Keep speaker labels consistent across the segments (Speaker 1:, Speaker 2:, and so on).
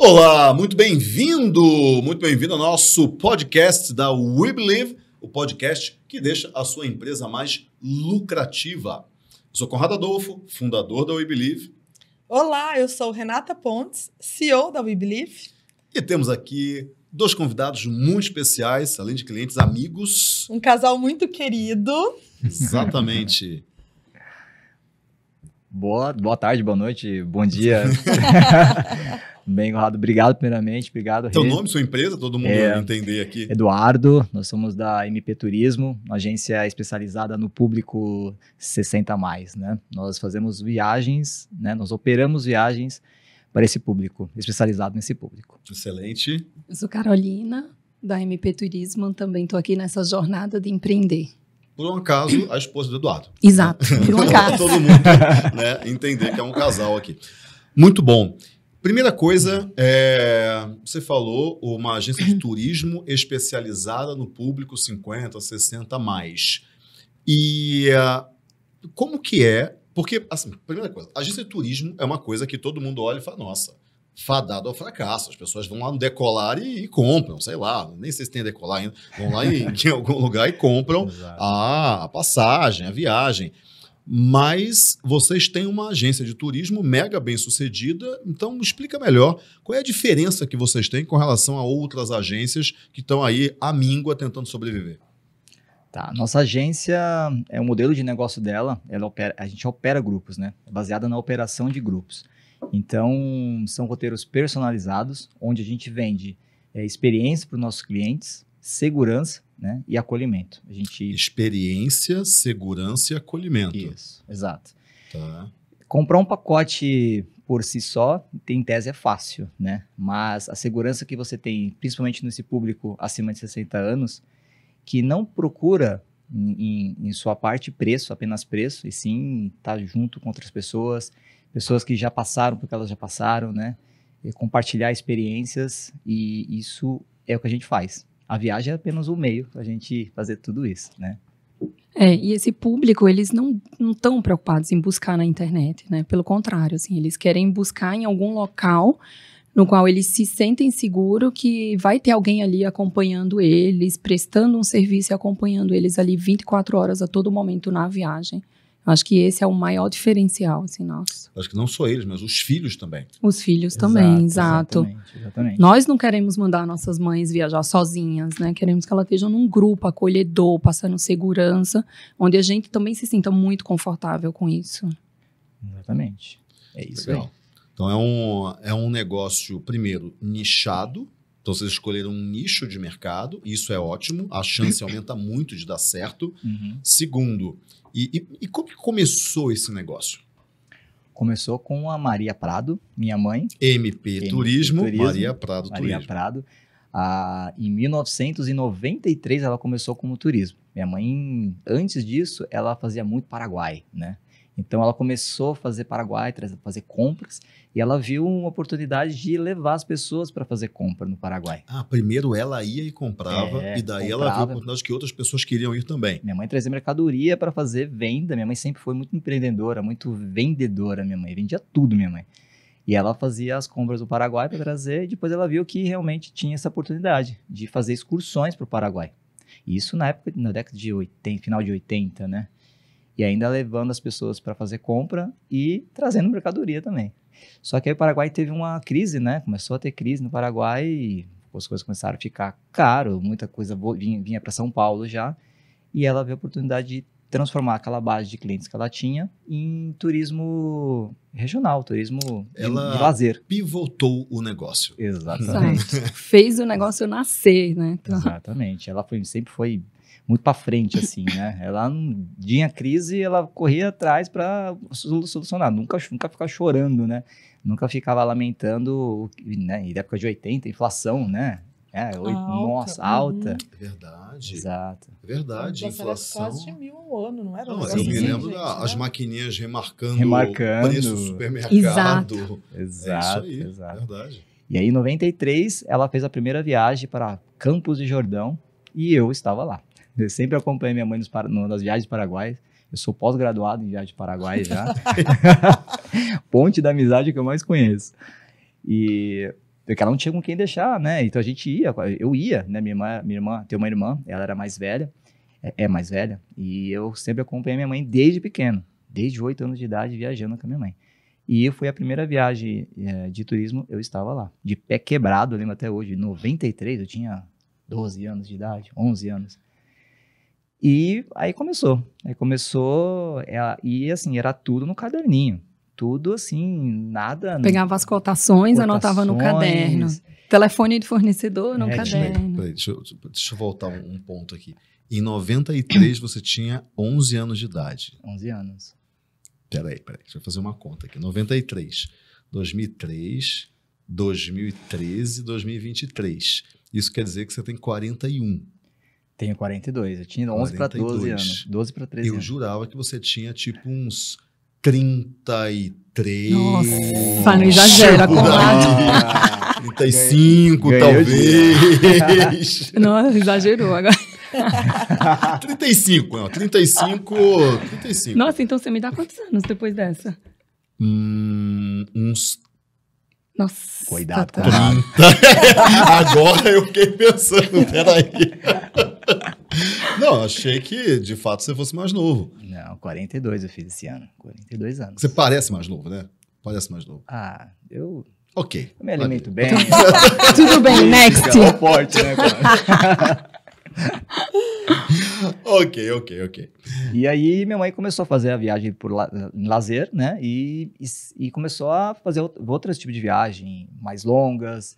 Speaker 1: Olá, muito bem-vindo, muito bem-vindo ao nosso podcast da We Believe, o podcast que deixa a sua empresa mais lucrativa. Eu sou Conrado Adolfo, fundador da We Believe.
Speaker 2: Olá, eu sou Renata Pontes, CEO da We
Speaker 1: Believe. E temos aqui dois convidados muito especiais, além de clientes amigos.
Speaker 2: Um casal muito querido.
Speaker 1: Exatamente.
Speaker 3: Boa, boa tarde, boa noite, bom dia. Bem, Conrado, obrigado primeiramente, obrigado. Seu nome, sua empresa, todo mundo é, entender aqui. Eduardo, nós somos da MP Turismo, agência especializada no público 60 mais, né? Nós fazemos viagens, né? Nós operamos viagens para esse público, especializado
Speaker 1: nesse público. Excelente.
Speaker 4: Eu sou Carolina, da MP Turismo, também estou aqui nessa jornada de empreender
Speaker 1: por um acaso, a esposa do Eduardo. Né? Exato, por um acaso. Todo mundo né, entender que é um casal aqui. Muito bom. Primeira coisa, é, você falou uma agência de turismo especializada no público 50, 60 mais. E uh, como que é? Porque, assim, primeira coisa, agência de turismo é uma coisa que todo mundo olha e fala, nossa, fadado ao fracasso. As pessoas vão lá no decolar e, e compram, sei lá, nem sei se tem decolar ainda, vão lá em, em algum lugar e compram a, a passagem, a viagem mas vocês têm uma agência de turismo mega bem sucedida, então explica melhor qual é a diferença que vocês têm com relação a outras agências que estão aí à míngua tentando sobreviver. Tá, nossa agência é o modelo de negócio dela, ela opera, a gente opera
Speaker 3: grupos, né? É baseada na operação de grupos. Então, são roteiros personalizados, onde a gente vende é, experiência para os nossos clientes, segurança né, e acolhimento. A gente...
Speaker 1: Experiência, segurança e acolhimento. Isso, exato.
Speaker 3: Tá. Comprar um pacote por si só, em tese, é fácil, né? Mas a segurança que você tem, principalmente nesse público acima de 60 anos, que não procura em, em, em sua parte preço, apenas preço, e sim estar tá junto com outras pessoas, pessoas que já passaram porque elas já passaram, né? E é compartilhar experiências e isso é o que a gente faz. A viagem é apenas o um meio para a gente fazer tudo isso, né?
Speaker 4: É, e esse público, eles não estão preocupados em buscar na internet, né? Pelo contrário, assim, eles querem buscar em algum local no qual eles se sentem seguro que vai ter alguém ali acompanhando eles, prestando um serviço e acompanhando eles ali 24 horas a todo momento na viagem. Acho que esse é o maior diferencial, assim, nosso.
Speaker 1: Acho que não só eles, mas os filhos também.
Speaker 4: Os filhos exato, também, exato. Exatamente, exatamente. Nós não queremos mandar nossas mães viajar sozinhas, né? Queremos que elas estejam num grupo acolhedor, passando segurança, onde a gente também se sinta muito confortável com isso.
Speaker 3: Exatamente.
Speaker 1: É isso Legal. aí. Então é um, é um negócio, primeiro, nichado, então vocês escolheram um nicho de mercado, isso é ótimo, a chance aumenta muito de dar certo. Uhum. Segundo, e, e, e como que começou esse negócio? Começou com a Maria Prado, minha mãe. MP, MP Turismo, Turismo, Maria Prado Maria Turismo.
Speaker 3: Prado. Ah, em 1993 ela começou como turismo. Minha mãe, antes disso, ela fazia muito Paraguai, né? Então ela começou a fazer Paraguai, fazer compras, e ela viu uma oportunidade de levar as pessoas para fazer compra no Paraguai. Ah, primeiro ela ia e comprava, é, e daí comprava. ela viu a oportunidade
Speaker 1: que outras pessoas queriam ir também.
Speaker 3: Minha mãe trazia mercadoria para fazer venda. Minha mãe sempre foi muito empreendedora, muito vendedora, minha mãe. Vendia tudo, minha mãe. E ela fazia as compras do Paraguai para trazer, e depois ela viu que realmente tinha essa oportunidade de fazer excursões para o Paraguai. Isso na época, na década de 80, final de 80, né? e ainda levando as pessoas para fazer compra e trazendo mercadoria também. Só que aí o Paraguai teve uma crise, né? Começou a ter crise no Paraguai e as coisas começaram a ficar caro, muita coisa vinha, vinha para São Paulo já, e ela viu a oportunidade de transformar aquela base de clientes que ela tinha em turismo regional, turismo ela de, lazer.
Speaker 1: Pivotou o negócio. Exatamente.
Speaker 4: Fez o negócio nascer, né? Então...
Speaker 3: Exatamente. Ela foi, sempre foi muito para frente, assim, né? Ela não tinha crise, ela corria atrás para solucionar, nunca, nunca ficava chorando, né? Nunca ficava lamentando, né? E da época de 80, inflação, né? É, alta, nossa, uhum. alta. É verdade. Exato.
Speaker 1: É verdade, Mas inflação. Era quase de
Speaker 2: mil um ano, não era? Não, eu me assim,
Speaker 1: lembro das né? maquininhas remarcando, remarcando o preço do supermercado. Exato. Exato, é aí, exato. verdade. E aí, em
Speaker 3: 93, ela fez a primeira viagem para Campos de Jordão e eu estava lá. Eu sempre acompanhei minha mãe nos, nas viagens paraguaias. Eu sou pós-graduado em viagem de Paraguai já. Ponte da amizade que eu mais conheço. E porque ela não tinha com quem deixar, né? Então a gente ia, eu ia, né? Minha irmã, minha irmã tem uma irmã, ela era mais velha, é, é mais velha, e eu sempre acompanhei minha mãe desde pequeno, desde oito anos de idade, viajando com a minha mãe. E foi a primeira viagem é, de turismo, eu estava lá, de pé quebrado, eu lembro até hoje, 93, eu tinha 12 anos de idade, 11 anos. E aí começou. Aí começou, é, e assim, era tudo no caderninho. Tudo assim, nada. Pegava
Speaker 4: as cotações, cotações anotava no caderno. Telefone de fornecedor no é, caderno.
Speaker 1: Peraí, deixa, eu, deixa eu voltar um, um ponto aqui. Em 93 você tinha 11 anos de idade. 11 anos. Peraí, peraí, deixa eu fazer uma conta aqui. 93, 2003, 2013, 2023. Isso quer dizer que você tem 41. Tenho 42. Eu tinha 11 pra 12 anos. 12 para 13 eu anos. Eu jurava que você tinha tipo uns 33. Nossa, não exagera, Conrado. 35, Ganhei talvez.
Speaker 4: não, exagerou agora.
Speaker 1: 35, não. 35, 35.
Speaker 4: Nossa, então você me dá quantos anos depois
Speaker 1: dessa? Hum, uns nossa. Cuidado, tá. Agora eu fiquei pensando, peraí. Não, achei que de fato você fosse mais novo. Não, 42 eu fiz esse ano. 42 anos. Você parece mais novo, né? Parece mais novo. Ah, eu. Ok. Eu me alimento bem. Tudo bem, next. Forte, né, cara? ok, ok, ok.
Speaker 3: E aí minha mãe começou a fazer a viagem por la lazer, né? E, e, e, começou a fazer outros tipos de viagem mais longas.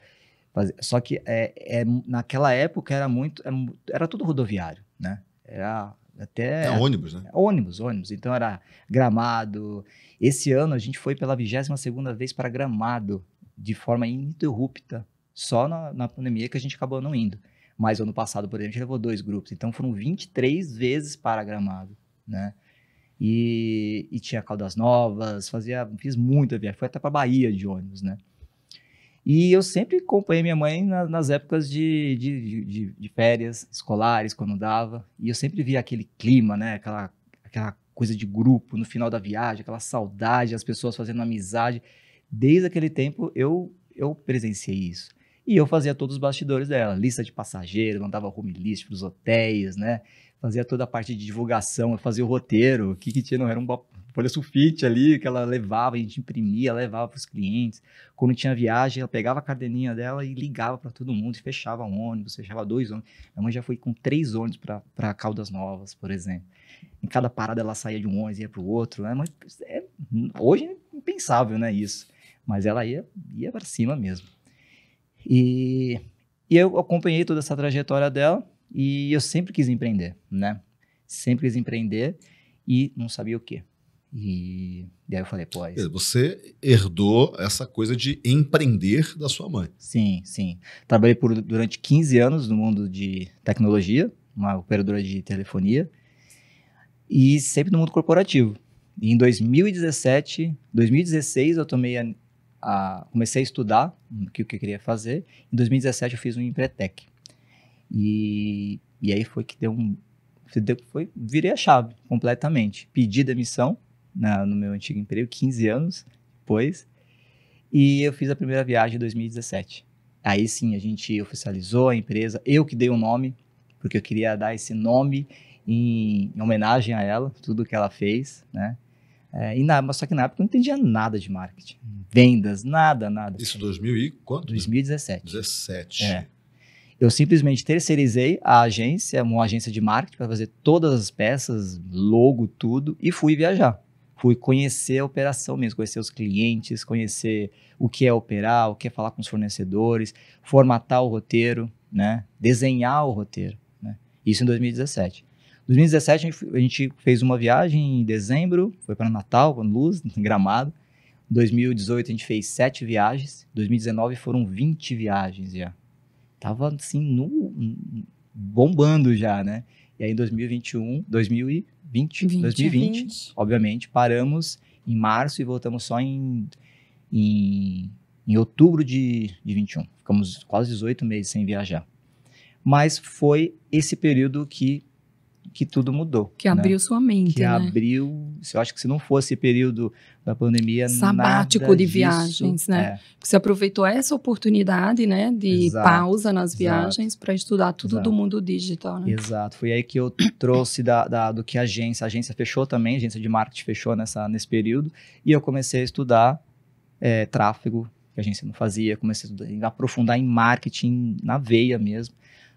Speaker 3: Fazer. Só que é, é, naquela época era muito. Era, é era tudo rodoviário, né? Era até. É ônibus, né? Ônibus, ônibus. Então era gramado. Esse ano a gente foi pela 22 vez para gramado, de forma ininterrupta. Só na, na pandemia que a gente acabou não indo. Mas ano passado, por exemplo, a gente levou dois grupos. Então foram 23 vezes para gramado, né? E, e tinha Caldas Novas, fazia, fiz muita viagem. Foi até para Bahia de ônibus, né? E eu sempre acompanhei minha mãe na, nas épocas de, de, de, de, férias escolares, quando dava. E eu sempre via aquele clima, né? Aquela, aquela coisa de grupo no final da viagem, aquela saudade, as pessoas fazendo amizade. Desde aquele tempo eu, eu presenciei isso. E eu fazia todos os bastidores dela, lista de passageiros, mandava home list para os hotéis, né? fazia toda a parte de divulgação, fazia o roteiro, o que, que tinha, não era um folha sulfite ali que ela levava, a gente imprimia, levava para os clientes. Quando tinha viagem, ela pegava a cardeninha dela e ligava para todo mundo, fechava um ônibus, fechava dois ônibus. Minha mãe já foi com três ônibus para Caldas Novas, por exemplo. Em cada parada ela saía de um ônibus e ia para o outro. Né? Mas é, hoje é impensável né, isso. Mas ela ia, ia para cima mesmo. E, e eu acompanhei toda essa trajetória dela. E eu sempre quis empreender, né? Sempre quis empreender e não sabia o quê.
Speaker 1: E, e aí eu falei, pô. É isso... Você herdou essa coisa de empreender da sua mãe.
Speaker 3: Sim, sim. Trabalhei por, durante 15 anos no mundo de tecnologia, uma operadora de telefonia, e sempre no mundo corporativo. E em 2017, 2016 eu tomei a, a comecei a estudar o que, que eu queria fazer. Em 2017 eu fiz um empretec. E, e aí foi que deu um. Foi, virei a chave completamente. Pedi demissão na, né, no meu antigo emprego, 15 anos depois. E eu fiz a primeira viagem em 2017. Aí sim, a gente oficializou a empresa. Eu que dei o nome, porque eu queria dar esse nome em, em homenagem a ela, tudo que ela fez, né? É, e na, só que na época eu não entendia nada de marketing. Hum. Vendas, nada, nada. Isso 2000 e quanto? 2017.
Speaker 1: 17. É.
Speaker 3: Eu simplesmente terceirizei a agência, uma agência de marketing, para fazer todas as peças, logo, tudo, e fui viajar. Fui conhecer a operação mesmo, conhecer os clientes, conhecer o que é operar, o que é falar com os fornecedores, formatar o roteiro, né? desenhar o roteiro. Né? Isso em 2017. 2017 a gente, fez uma viagem em dezembro, foi para Natal, com luz, em Gramado. 2018 a gente fez sete viagens, 2019 foram 20 viagens já tava assim, bombando já, né? E aí em 2021, 2020, 20, 2020, 20. obviamente, paramos em março e voltamos só em, em, em outubro de, de 21. Ficamos quase 18 meses sem viajar. Mas foi esse período que que tudo mudou. Que né? abriu né? sua mente. Que né? abriu. Eu acho que se não fosse período da pandemia. Sabático de disso, viagens, né? É.
Speaker 4: Você aproveitou essa oportunidade, né? De exato, pausa nas viagens para estudar tudo exato. do mundo digital, né?
Speaker 3: Exato. Foi aí que eu trouxe da, da, do que a agência. A agência fechou também, a agência de marketing fechou nessa, nesse período. E eu comecei a estudar é, tráfego, que a agência não fazia. Comecei a, estudar, a aprofundar em marketing na veia mesmo.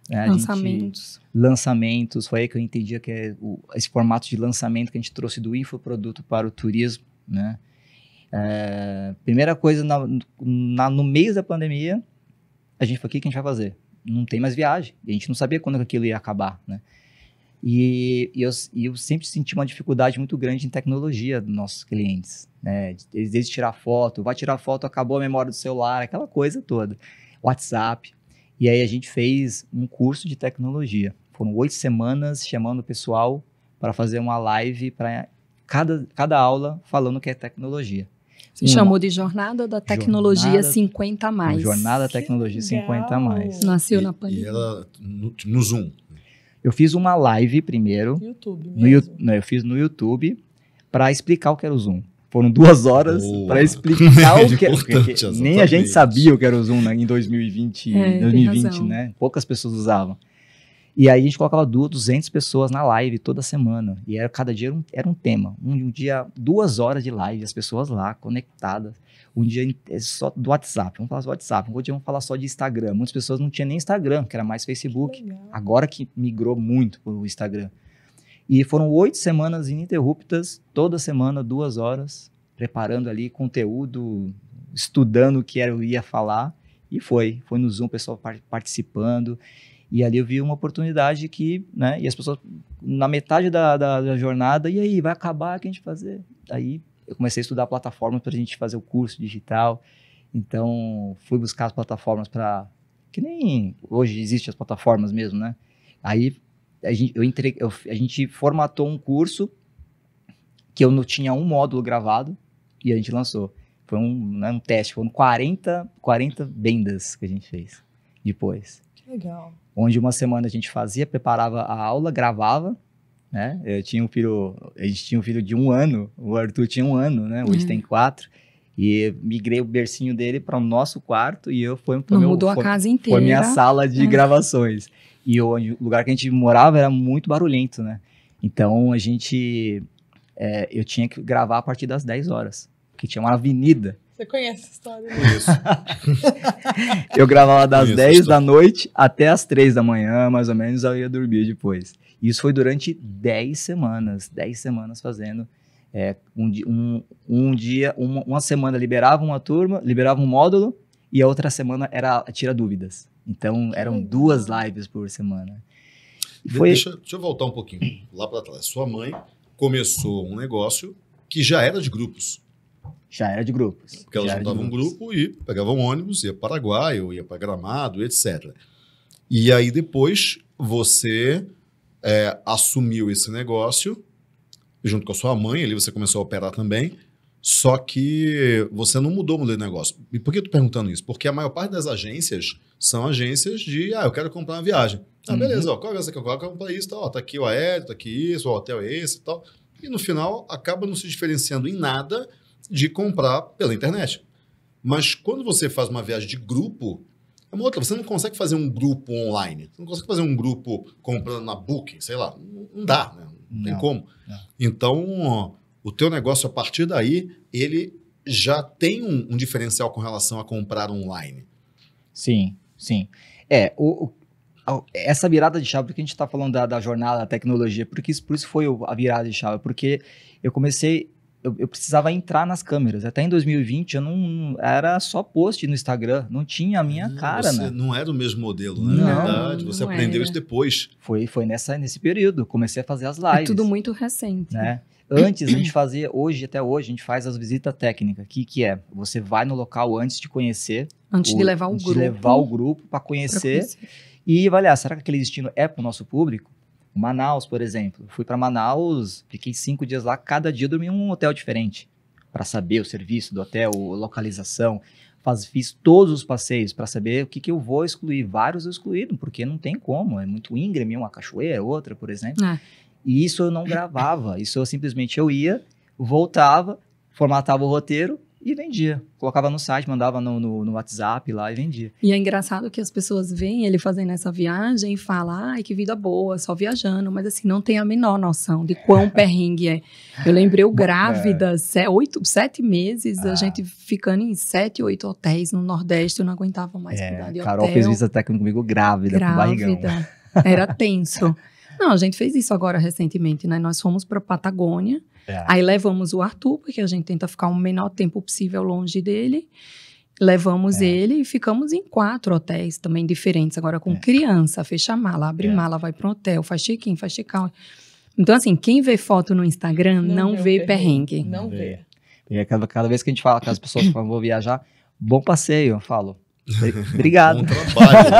Speaker 3: É, lançamentos. Gente, lançamentos. Foi aí que eu entendia que é o, esse formato de lançamento que a gente trouxe do infoproduto para o turismo, né? É, primeira coisa, na, na, no mês da pandemia, a gente falou, o que a gente vai fazer? Não tem mais viagem. a gente não sabia quando aquilo ia acabar, né? E, e eu, eu, sempre senti uma dificuldade muito grande em tecnologia dos nossos clientes, né? Eles, tirar foto, vai tirar foto, acabou a memória do celular, aquela coisa toda. WhatsApp. E aí a gente fez um curso de tecnologia. Foram oito semanas chamando o pessoal para fazer uma live para cada, cada aula falando o que é tecnologia. Se chamou de
Speaker 4: Jornada da Tecnologia jornada, 50 mais. Jornada
Speaker 3: da Tecnologia 50 mais.
Speaker 4: Nasceu e, na pandemia. E
Speaker 3: ela no, no, Zoom. Eu fiz uma live primeiro. YouTube no, YouTube eu fiz no YouTube para explicar o que era o Zoom. Foram duas horas para explicar é o que, é- que, nem a gente sabia o que era o Zoom né, em 2020, é, 2020 né? Poucas pessoas usavam. E aí a gente colocava 200 pessoas na live toda semana. E era, cada dia era um, era um tema. Um, um, dia, duas horas de live, as pessoas lá, conectadas. Um dia é só do WhatsApp, vamos falar só do WhatsApp. Um outro dia vamos falar só de Instagram. Muitas pessoas não tinham nem Instagram, que era mais Facebook. Agora que migrou muito para o Instagram. E foram oito semanas ininterruptas, toda semana, duas horas, preparando ali conteúdo, estudando o que era, eu ia falar. E foi, foi no Zoom, o pessoal participando. E ali eu vi uma oportunidade que, né, e as pessoas, na metade da, da, da jornada, e aí, vai acabar, o que a gente fazer? Aí eu comecei a estudar plataformas para a gente fazer o curso digital. Então, fui buscar as plataformas para. Que nem hoje existem as plataformas mesmo, né? Aí a gente, eu entre, eu, a gente formatou um curso que eu não tinha um módulo gravado e a gente lançou. Foi um, né, um teste, foram 40, 40 vendas que a gente fez depois. Que legal. Onde uma semana a gente fazia, preparava a aula, gravava, né? Eu tinha um filho, a gente tinha um filho de um ano, o Arthur tinha um ano, né? Hoje uhum. tem quatro. E migrei o bercinho dele para o nosso quarto e eu fui para meu mudou foi, a casa inteira. Foi minha sala de é. gravações. E o lugar que a gente morava era muito barulhento, né? Então a gente. É, eu tinha que gravar a partir das 10 horas, porque tinha uma avenida.
Speaker 2: Você conhece a história, né?
Speaker 3: Isso. eu gravava das Conheço 10 da noite até as 3 da manhã, mais ou menos, eu ia dormir depois. Isso foi durante 10 semanas 10 semanas fazendo. É, um, um, um, dia, uma, uma semana liberava uma turma, liberava um módulo, e a outra semana era tira dúvidas. Então eram duas lives por semana.
Speaker 1: Foi... Deixa, deixa eu voltar um pouquinho lá para trás. Sua mãe começou um negócio que já era de grupos. Já era de grupos. Porque ela juntava um grupo e pegava um ônibus, ia para Paraguai, ou ia para Gramado, etc. E aí depois você é, assumiu esse negócio junto com a sua mãe, ali você começou a operar também. Só que você não mudou o modelo de negócio. E por que eu tô perguntando isso? Porque a maior parte das agências são agências de, ah, eu quero comprar uma viagem. Ah, uhum. beleza, ó, qual é essa que eu quero comprar isso? Tá, ó, tá aqui o aéreo, tá aqui isso, o hotel é esse e tal. E no final acaba não se diferenciando em nada de comprar pela internet. Mas quando você faz uma viagem de grupo, é uma outra. Você não consegue fazer um grupo online. Você não consegue fazer um grupo comprando na Booking, sei lá. Não dá, né? Não, não tem como. Não. Então, o teu negócio a partir daí, ele já tem um, um diferencial com relação a comprar online. Sim,
Speaker 3: sim. É, o, o, essa virada de chave, porque a gente está falando da, da, jornada, da tecnologia, porque isso, por isso foi a virada de chave, porque eu comecei, eu, eu, precisava entrar nas câmeras. Até em 2020 eu não era só post no Instagram, não tinha a minha cara, você né? Não era o mesmo modelo, né? Não, Na verdade, você aprendeu era. isso depois. Foi, foi nessa, nesse período, comecei a fazer as lives. É tudo
Speaker 4: muito recente. Né? Antes a gente
Speaker 3: fazia, hoje até hoje, a gente faz as visitas técnicas. O que, que é? Você vai no local antes de conhecer. Antes o, de levar o antes grupo. De levar o grupo para conhecer, conhecer, e avaliar, será que aquele destino é para o nosso público? Manaus, por exemplo. Fui para Manaus, fiquei cinco dias lá, cada dia dormi em um hotel diferente. Para saber o serviço do hotel, localização. Faz, fiz todos os passeios para saber o que, que eu vou excluir. Vários eu excluído, porque não tem como. É muito íngreme, é uma cachoeira, outra, por exemplo. É. E isso eu não gravava, isso eu simplesmente eu ia, voltava, formatava o roteiro e vendia. Colocava no site, mandava no, no, no, WhatsApp lá e vendia.
Speaker 4: E é engraçado que as pessoas veem ele fazendo essa viagem e falam, ai, que vida boa, só viajando. Mas assim, não tem a menor noção de quão perrengue é. Eu lembrei eu é. grávida, é. oito, sete meses, ah. a gente ficando em sete, oito hotéis no Nordeste, eu não aguentava mais é, cuidar de Carol hotel. Carol fez visita
Speaker 3: técnica comigo grávida, grávida. com
Speaker 4: barrigão. Era tenso. Não, a gente fez isso agora recentemente, né? Nós fomos para Patagônia, é. aí levamos o Arthur, porque a gente tenta ficar o menor tempo possível longe dele. Levamos é. ele e ficamos em quatro hotéis também diferentes. Agora com é. criança, fecha mala, abre é. mala, vai para um hotel, faz check-in, faz check-out. Então, assim, quem vê foto no Instagram não, não vê perrengue. perrengue.
Speaker 3: Não vê. E é cada, cada vez que a gente fala que as pessoas falam, vou viajar, bom passeio, eu falo. Obrigado. Bom trabalho.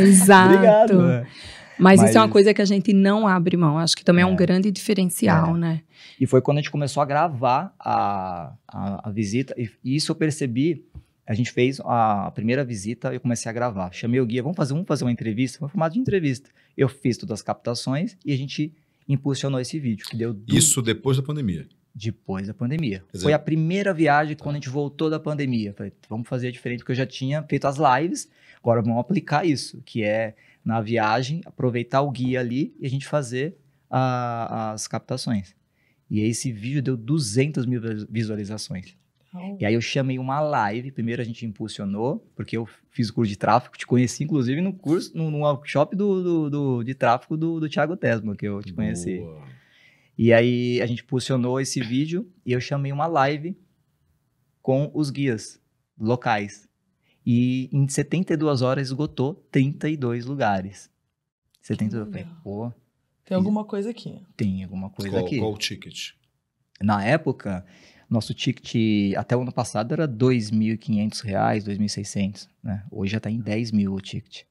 Speaker 3: é, exato. Obrigado. É. Mas, Mas, isso é uma
Speaker 4: coisa que a gente não abre mão. Acho que também é, é um grande diferencial, é. né?
Speaker 3: E foi quando a gente começou a gravar a, a, a visita. E, e isso eu percebi a gente fez a primeira visita, eu comecei a gravar. Chamei o guia, vamos fazer, vamos fazer uma entrevista, foi um formato de entrevista. Eu fiz todas as captações e a gente impulsionou esse vídeo, que deu Isso
Speaker 1: depois da pandemia. Depois da pandemia. Dizer... foi a
Speaker 3: primeira viagem quando a gente voltou da pandemia. Falei, vamos fazer diferente, porque eu já tinha feito as lives, agora vamos aplicar isso, que é na viagem, aproveitar o guia ali e a gente fazer a, as captações. E aí esse vídeo deu 200 mil visualizações. Oh. E aí eu chamei uma live, primeiro a gente impulsionou, porque eu fiz o curso de tráfego, te conheci inclusive no curso, no, no workshop do, do, do, de tráfego do, do Thiago Tesma, que eu te conheci. Boa. E aí a gente impulsionou esse vídeo e eu chamei uma live com os guias locais. E em 72 horas esgotou 32 lugares. 72. Eu pô.
Speaker 2: Tem alguma coisa aqui.
Speaker 3: Tem alguma coisa qual, aqui. Qual o ticket? Na época, nosso ticket até o ano passado era R$ 2.500, R$ 2.600. Né? Hoje já está em 10 mil o ticket.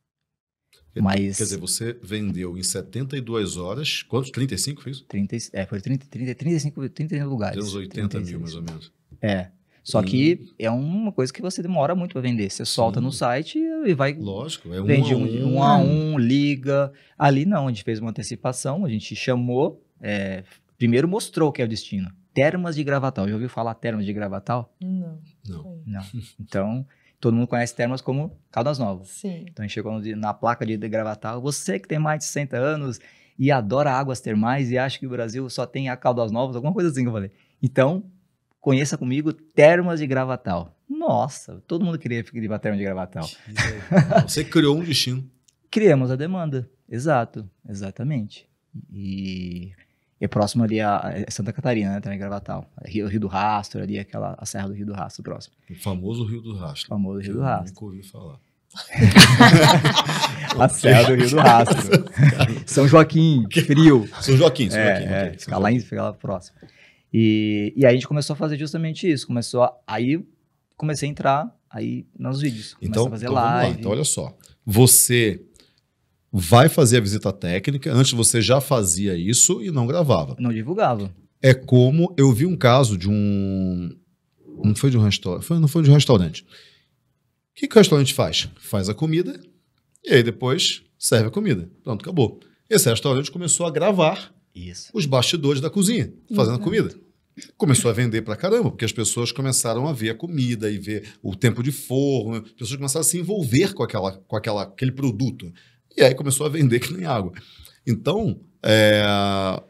Speaker 1: Então, Mas... Quer dizer, você vendeu em 72 horas, quantos? 35 fez? 30, é, foi 30, 30, 35, 30 lugares. Tem uns 80 36. mil, mais
Speaker 3: ou menos. É. Só que uhum. é uma coisa que você demora muito para vender. Você solta Sim. no site e vai. Lógico, é um vende a um, um, a um, liga. Ali não, a gente fez uma antecipação, a gente chamou, é, primeiro mostrou que é o destino. Termas de Gravatal. Já ouviu falar Termas de Gravatal? Não. Não. não. Então, todo mundo conhece Termas como Caldas Novas. Sim. Então, a gente chegou na placa de Gravatal. Você que tem mais de 60 anos e adora águas termais e acha que o Brasil só tem a Caldas Novas, alguma coisa assim que eu falei. Então, Conheça comigo Termas de Gravatal. Nossa, todo mundo queria ficar de Termas de Gravatal. Você criou um destino. Criamos a demanda, exato, exatamente. E é próximo ali a Santa Catarina, né? Termas de Gravatal. Rio, é Rio do Rastro, ali é aquela a Serra do Rio do Rastro próximo.
Speaker 1: O famoso Rio do Rastro. O famoso Rio do Rastro. Nunca ouvi falar. a Serra do Rio do Rastro. São
Speaker 3: Joaquim, frio. São Joaquim, São Joaquim. É, Joaquim, é, Joaquim. lá, fica lá próximo. E, e aí a gente começou a fazer justamente isso. Começou a, aí comecei a entrar aí nos vídeos. Então, a fazer então live. Lá, então olha
Speaker 1: só, você vai fazer a visita técnica. Antes você já fazia isso e não gravava. Não divulgava. É como eu vi um caso de um não foi de um restaurante, foi, não foi de um restaurante. O que, que o restaurante faz? Faz a comida e aí depois serve a comida. Pronto, acabou. Esse restaurante começou a gravar isso. os bastidores da cozinha, fazendo Exato. comida. Começou a vender pra caramba, porque as pessoas começaram a ver a comida e ver o tempo de forno, as pessoas começaram a se envolver com, aquela, com aquela, aquele produto. E aí começou a vender que nem água. Então, é,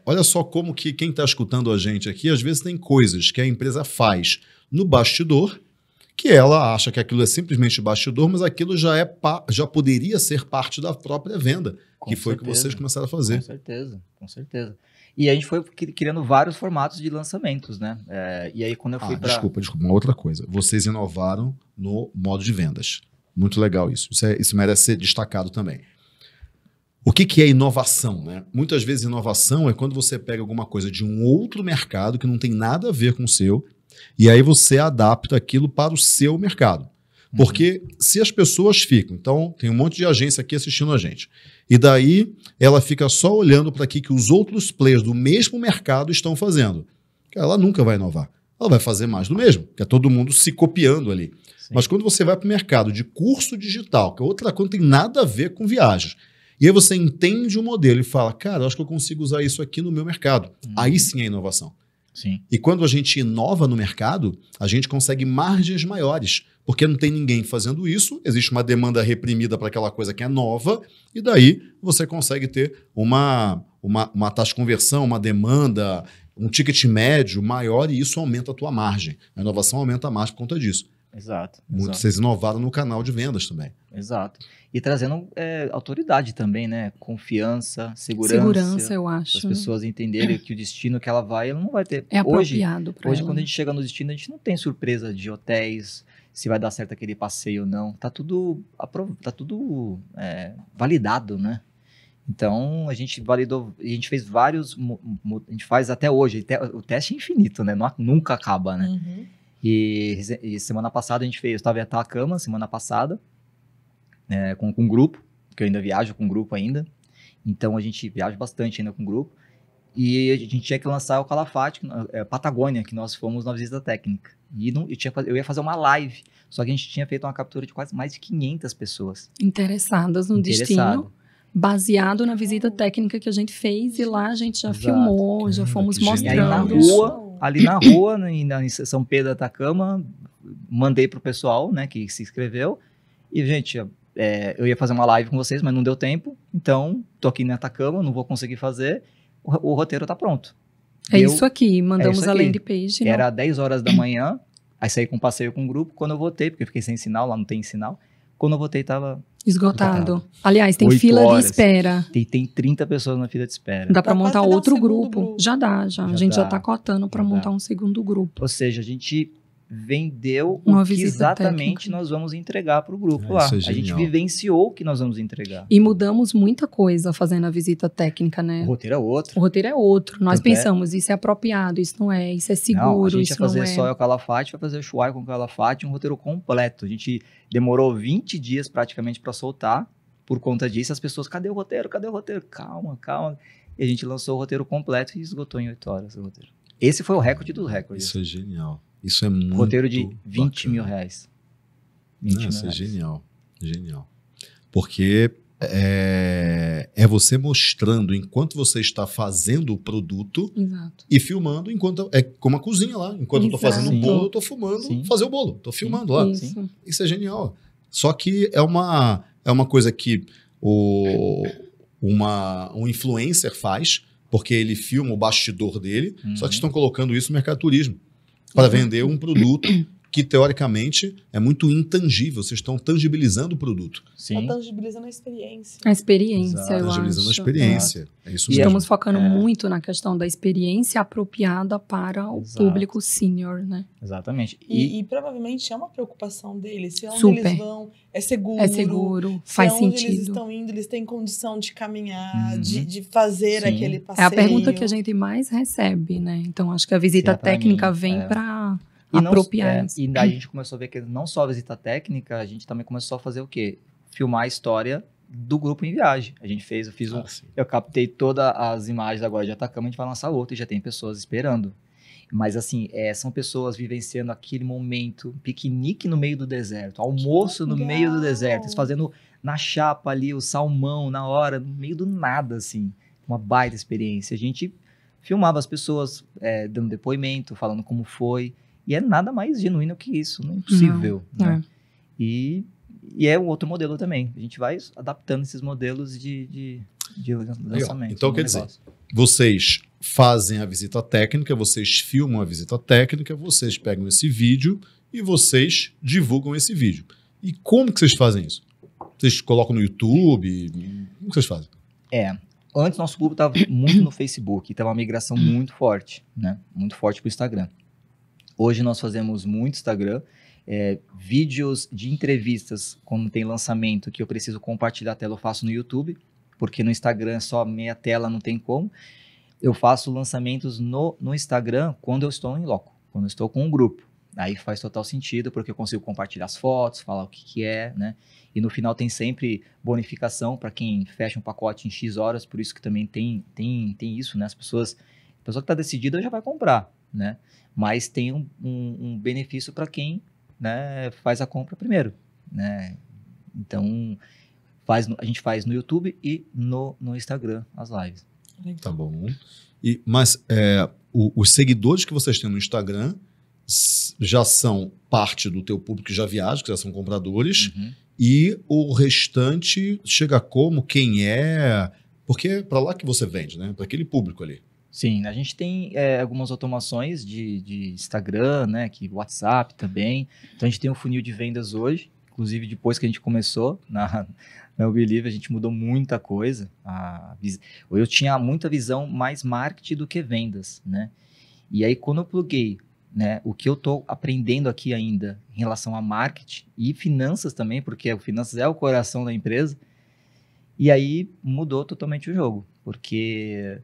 Speaker 1: olha só como que quem está escutando a gente aqui, às vezes tem coisas que a empresa faz no bastidor que ela acha que aquilo é simplesmente bastidor, mas aquilo já, é já poderia ser parte da própria venda, com que foi certeza. que vocês começaram a fazer. Com
Speaker 3: certeza, com certeza. E a gente foi criando vários formatos de lançamentos, né? É, e aí quando
Speaker 1: eu fui ah, pra... Desculpa, desculpa, uma outra coisa. Vocês inovaram no modo de vendas. Muito legal isso. Isso, é, isso merece ser destacado também. O que, que é inovação? Né? Muitas vezes inovação é quando você pega alguma coisa de um outro mercado que não tem nada a ver com o seu e aí você adapta aquilo para o seu mercado. Uhum. Porque uhum. se as pessoas ficam, então tem um monte de agência aqui assistindo a gente, e daí ela fica só olhando para aqui que os outros players do mesmo mercado estão fazendo. Ela nunca vai inovar. Ela vai fazer mais do mesmo, que é todo mundo se copiando ali. Sim. Mas quando você vai para o mercado de curso digital, que é outra coisa não tem nada a ver com viagens, e aí você entende o modelo e fala, cara, acho que eu consigo usar isso aqui no meu mercado. Uhum. Aí sim é inovação. Sim. E quando a gente inova no mercado, a gente consegue margens maiores, porque não tem ninguém fazendo isso, existe uma demanda reprimida para aquela coisa que é nova, e daí você consegue ter uma, uma, uma taxa de conversão, uma demanda, um ticket médio maior, e isso aumenta a tua margem. A inovação aumenta a margem por conta disso. Exato. Muito, exato. Vocês inovaram no canal de vendas também.
Speaker 3: Exato e trazendo é, autoridade também, né? Confiança, segurança. Segurança, eu acho. As pessoas entenderem que o destino que ela vai, ela não vai ter. É hoje, apropriado para Hoje, ela. quando a gente né? chega no destino, a gente não tem surpresa de hotéis, se vai dar certo aquele passeio ou não. Tá tudo, tá tudo é, validado, né? Então a gente validou, a gente fez vários, a gente faz até hoje, o teste é infinito, né? Nunca acaba, né? Uhum. E, e, semana passada a gente fez, eu estava em Atacama, semana passada, é, com, com um grupo, que eu ainda viajo com um grupo ainda. Então a gente viaja bastante ainda com um grupo. E a gente tinha que lançar o Calafate, é, Patagônia, que nós fomos na visita técnica. E não, eu, tinha, eu ia fazer uma live, só que a gente tinha feito uma captura de quase mais de 500 pessoas.
Speaker 4: Interessadas no Interessado. destino baseado na visita técnica que a gente fez e lá a gente já Exato. filmou, já fomos mostrando. E na rua,
Speaker 3: ali na rua, na, em São Pedro da Atacama, mandei pro pessoal, né, que se inscreveu. E gente, é, eu ia fazer uma live com vocês, mas não deu tempo, então tô aqui na Atacama, não vou conseguir fazer, o, o roteiro tá pronto.
Speaker 4: É eu, isso aqui, mandamos é isso aqui. a landing page. Não? Era
Speaker 3: 10 horas da manhã, aí saí com um passeio com o um grupo, quando eu voltei, porque eu fiquei sem sinal, lá não tem sinal, quando eu voltei tava... Esgotado. esgotado. Aliás, tem fila horas. de espera. Tem, tem 30 pessoas na fila de espera. Dá, dá para então,
Speaker 4: montar outro um grupo. grupo. Já dá, já. já a gente dá, já tá cotando para montar dá. um segundo grupo.
Speaker 3: Ou seja, a gente vendeu Uma o que exatamente técnica. nós vamos entregar para o grupo é, lá. É a gente vivenciou o que nós vamos entregar.
Speaker 4: E mudamos muita coisa fazendo a visita técnica, né? O roteiro é outro. O roteiro é outro. Nós Tanto é pensamos, é... isso é apropriado, isso não é, isso é seguro, não, a gente vai fazer é. só o
Speaker 3: calafate, vai fazer o shuai com o calafate, um roteiro completo. A gente demorou 20 dias praticamente para soltar. Por conta disso, as pessoas, cadê o roteiro? Cadê o roteiro? Calma, calma. E a gente lançou o roteiro completo e esgotou em 8 horas o roteiro. Esse foi o recorde dos recordes. Isso é genial.
Speaker 1: Isso é muito. Roteiro
Speaker 3: de 20 bacana. mil reais.
Speaker 1: 20 Nossa, mil é reais. genial. Genial. Porque é, é, você mostrando enquanto você está fazendo o produto Exato. e filmando enquanto é como a cozinha lá enquanto Exato. eu estou fazendo o bolo eu estou fumando Sim. fazer o bolo estou filmando lá isso. isso. é genial só que é uma é uma coisa que o uma um influencer faz porque ele filma o bastidor dele só que uhum. estão colocando isso no mercado turismo para vender um produto que teoricamente é muito intangível. Vocês estão tangibilizando o produto.
Speaker 2: Sim. Tá tangibilizando a experiência. A experiência, Exato. eu
Speaker 4: Tangibilizando acho. a experiência. É, é isso mesmo. Estamos focando é. muito na questão da experiência apropriada para o Exato. público senior, né?
Speaker 3: Exatamente. E, e, e,
Speaker 2: provavelmente é uma preocupação deles. Se é onde super. eles vão, é seguro. É seguro, se é faz onde sentido. eles estão indo, eles têm condição de caminhar, uhum. de, de, fazer Sim. aquele
Speaker 4: passeio. É a pergunta que a gente mais recebe, né? Então, acho que a visita técnica vem é. para e apropriar. Não, é, e daí a
Speaker 3: gente começou a ver que não só a visita técnica, a gente também começou a fazer o quê? Filmar a história do grupo em viagem. A gente fez, eu fiz um, ah, eu captei todas as imagens agora de Atacama, a gente vai lançar outro e já tem pessoas esperando. Mas assim, é, são pessoas vivenciando aquele momento, piquenique no meio do deserto, almoço no meio do deserto, eles fazendo na chapa ali o salmão na hora, no meio do nada assim, uma baita experiência. A gente filmava as pessoas é, dando depoimento, falando como foi. E é nada mais genuíno que isso, não é impossível. Não, né? é. E, e é um outro modelo também. A gente vai adaptando esses modelos de, de, de lançamento. Então, quer negócio. dizer,
Speaker 1: vocês fazem a visita técnica, vocês filmam a visita técnica, vocês pegam esse vídeo e vocês divulgam esse vídeo. E como que vocês fazem isso? Vocês colocam no YouTube? Como que vocês fazem?
Speaker 3: É, antes nosso público estava muito no Facebook, estava uma migração muito forte, né? Muito forte para o Instagram. Hoje nós fazemos muito Instagram, é, vídeos de entrevistas, quando tem lançamento que eu preciso compartilhar a tela, eu faço no YouTube, porque no Instagram é só meia tela, não tem como. Eu faço lançamentos no, no Instagram quando eu estou em loco, quando eu estou com um grupo. Aí faz total sentido, porque eu consigo compartilhar as fotos, falar o que, que é, né? E no final tem sempre bonificação para quem fecha um pacote em X horas, por isso que também tem, tem, tem isso, né? As pessoas, a pessoa que está decidida já vai comprar né? Mas tem um, um, um benefício para quem né, faz a compra primeiro, né? Então, faz, a gente faz no YouTube e no, no Instagram as lives. Tá
Speaker 1: bom. E, mas é, o, os seguidores que vocês têm no Instagram já são parte do teu público que já viaja, que já são compradores, uhum. e o restante chega como, quem é, porque é para lá que você vende, né? Para
Speaker 3: aquele público ali. Sim, a gente tem é, algumas automações de, de Instagram, né, que WhatsApp também. Então a gente tem um funil de vendas hoje. Inclusive depois que a gente começou na, na Believe, a gente mudou muita coisa. A, eu tinha muita visão mais marketing do que vendas, né? E aí quando eu pluguei né, o que eu estou aprendendo aqui ainda em relação a marketing e finanças também, porque o finanças é o coração da empresa. E aí mudou totalmente o jogo, porque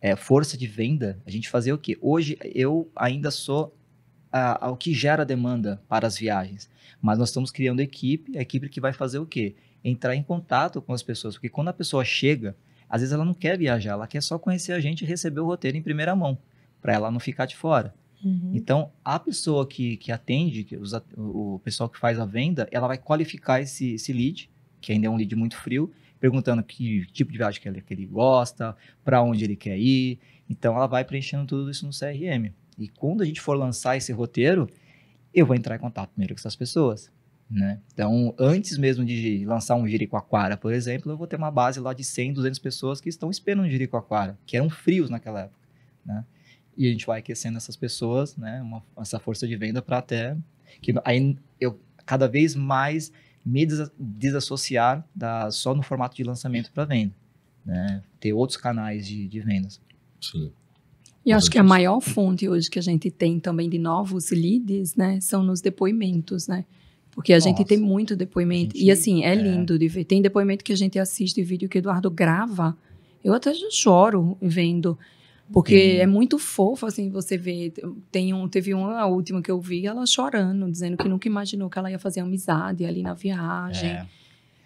Speaker 3: é, força de venda, a gente fazer o quê? Hoje eu ainda sou a, a, o que gera demanda para as viagens, mas nós estamos criando equipe, a equipe que vai fazer o quê? Entrar em contato com as pessoas, porque quando a pessoa chega, às vezes ela não quer viajar, ela quer só conhecer a gente e receber o roteiro em primeira mão, para ela não ficar de fora. Uhum. Então, a pessoa que, que atende, que os, o pessoal que faz a venda, ela vai qualificar esse, esse lead, que ainda é um lead muito frio, perguntando que tipo de viagem que ele, que ele gosta, para onde ele quer ir. Então ela vai preenchendo tudo isso no CRM. E quando a gente for lançar esse roteiro, eu vou entrar em contato primeiro com essas pessoas. Né? Então, antes mesmo de lançar um Jericoacoara, por exemplo, eu vou ter uma base lá de 100, 200 pessoas que estão esperando um Jericoacoara, que eram frios naquela época. Né? E a gente vai aquecendo essas pessoas, né? Uma, essa força de venda para até... que aí eu cada vez mais me desassociar da, só no formato de lançamento para venda. Né? Ter outros canais de, de vendas. Sim. E acho que a
Speaker 4: maior fonte hoje que a gente tem também de novos leads, né, são nos depoimentos, né? Porque a Nossa. gente tem muito depoimento. Gente, e assim, é, é, lindo de ver. Tem depoimento que a gente assiste vídeo que Eduardo grava. Eu até choro vendo. Porque é muito fofo, assim, você ver. Tem um, teve uma última que eu vi ela chorando, dizendo que nunca imaginou que ela ia fazer amizade ali na viagem. É.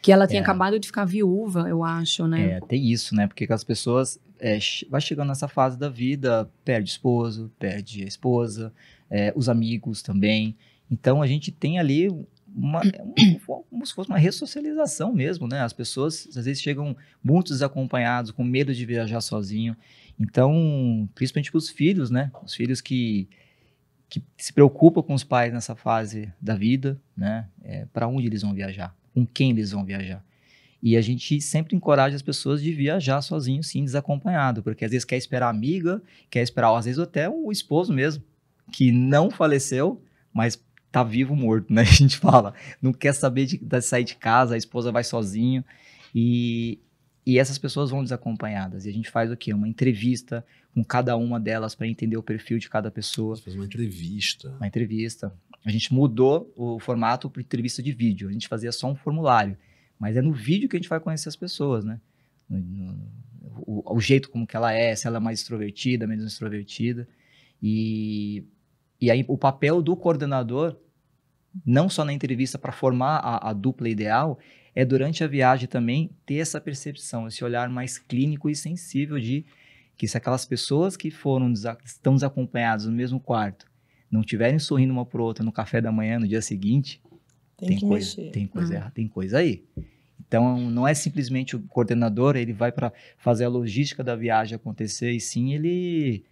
Speaker 4: Que ela tinha é. acabado de ficar viúva, eu acho, né? É,
Speaker 3: tem isso, né? Porque as pessoas. É, vai chegando nessa fase da vida, perde esposo, perde a esposa, é, os amigos também. Então a gente tem ali uma, é uma, como se fosse uma ressocialização mesmo, né? As pessoas às vezes chegam muito desacompanhadas, com medo de viajar sozinho. Então, principalmente para os filhos, né? Os filhos que, que se preocupam com os pais nessa fase da vida, né? É, para onde eles vão viajar, com quem eles vão viajar. E a gente sempre encoraja as pessoas de viajar sozinho, sim, desacompanhado, porque às vezes quer esperar a amiga, quer esperar, às vezes até o esposo mesmo, que não faleceu, mas tá vivo morto, né? A gente fala, não quer saber de, de sair de casa, a esposa vai sozinho. E e essas pessoas vão desacompanhadas. E a gente faz o quê? Uma entrevista com cada uma delas para entender o perfil de cada pessoa. Você faz uma entrevista. Uma entrevista. A gente mudou o formato para entrevista de vídeo. A gente fazia só um formulário. Mas é no vídeo que a gente vai conhecer as pessoas, né? No, no, o, o, jeito como que ela é, se ela é mais extrovertida, menos extrovertida. E, e aí o papel do coordenador, não só na entrevista para formar a, a dupla ideal, é durante a viagem também ter essa percepção, esse olhar mais clínico e sensível de que se aquelas pessoas que foram estão desacompanhadas no mesmo quarto não tiverem sorrindo uma para outra no café da manhã no dia seguinte,
Speaker 1: tem, tem coisa, mexer. tem coisa, uhum.
Speaker 3: tem coisa aí. Então não é simplesmente o coordenador ele vai para fazer a logística da viagem acontecer e sim ele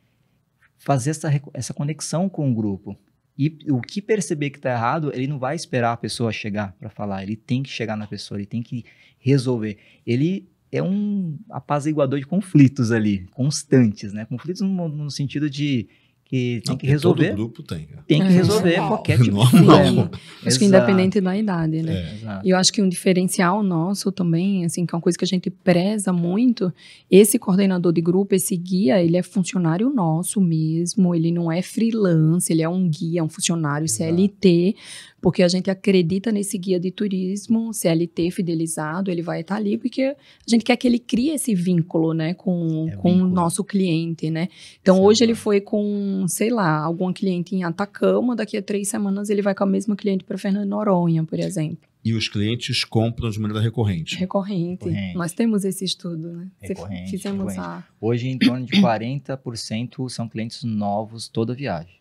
Speaker 3: fazer essa, essa conexão com o grupo. E o que perceber que está errado, ele não vai esperar a pessoa chegar para falar. Ele tem que chegar na pessoa, ele tem que resolver. Ele é um apaziguador de conflitos ali, constantes, né? Conflitos no, no sentido de que tem não, que resolver. Todo grupo tem. Tem que é, resolver é. qualquer tipo normal. de problema. Acho Exato. que independente da idade, né? É. E
Speaker 4: eu acho que um diferencial nosso também, assim, que é uma coisa que a gente preza muito, esse coordenador de grupo, esse guia, ele é funcionário nosso mesmo, ele não é freelance, ele é um guia, um funcionário Exato. CLT, porque a gente acredita nesse guia de turismo CLT fidelizado, ele vai estar ali porque a gente quer que ele crie esse vínculo, né, com, é com o nosso cliente, né? Então Sim, é hoje tá. ele foi com, sei lá, algum cliente em Atacama, daqui a três semanas ele vai com a mesma cliente para Fernando Noronha, por exemplo.
Speaker 1: E os clientes compram de maneira recorrente.
Speaker 4: Recorrente. recorrente. Nós temos esse estudo, né? Recorrente, Fizemos recorrente. A...
Speaker 1: Hoje, em
Speaker 3: torno de 40% são clientes novos toda viagem.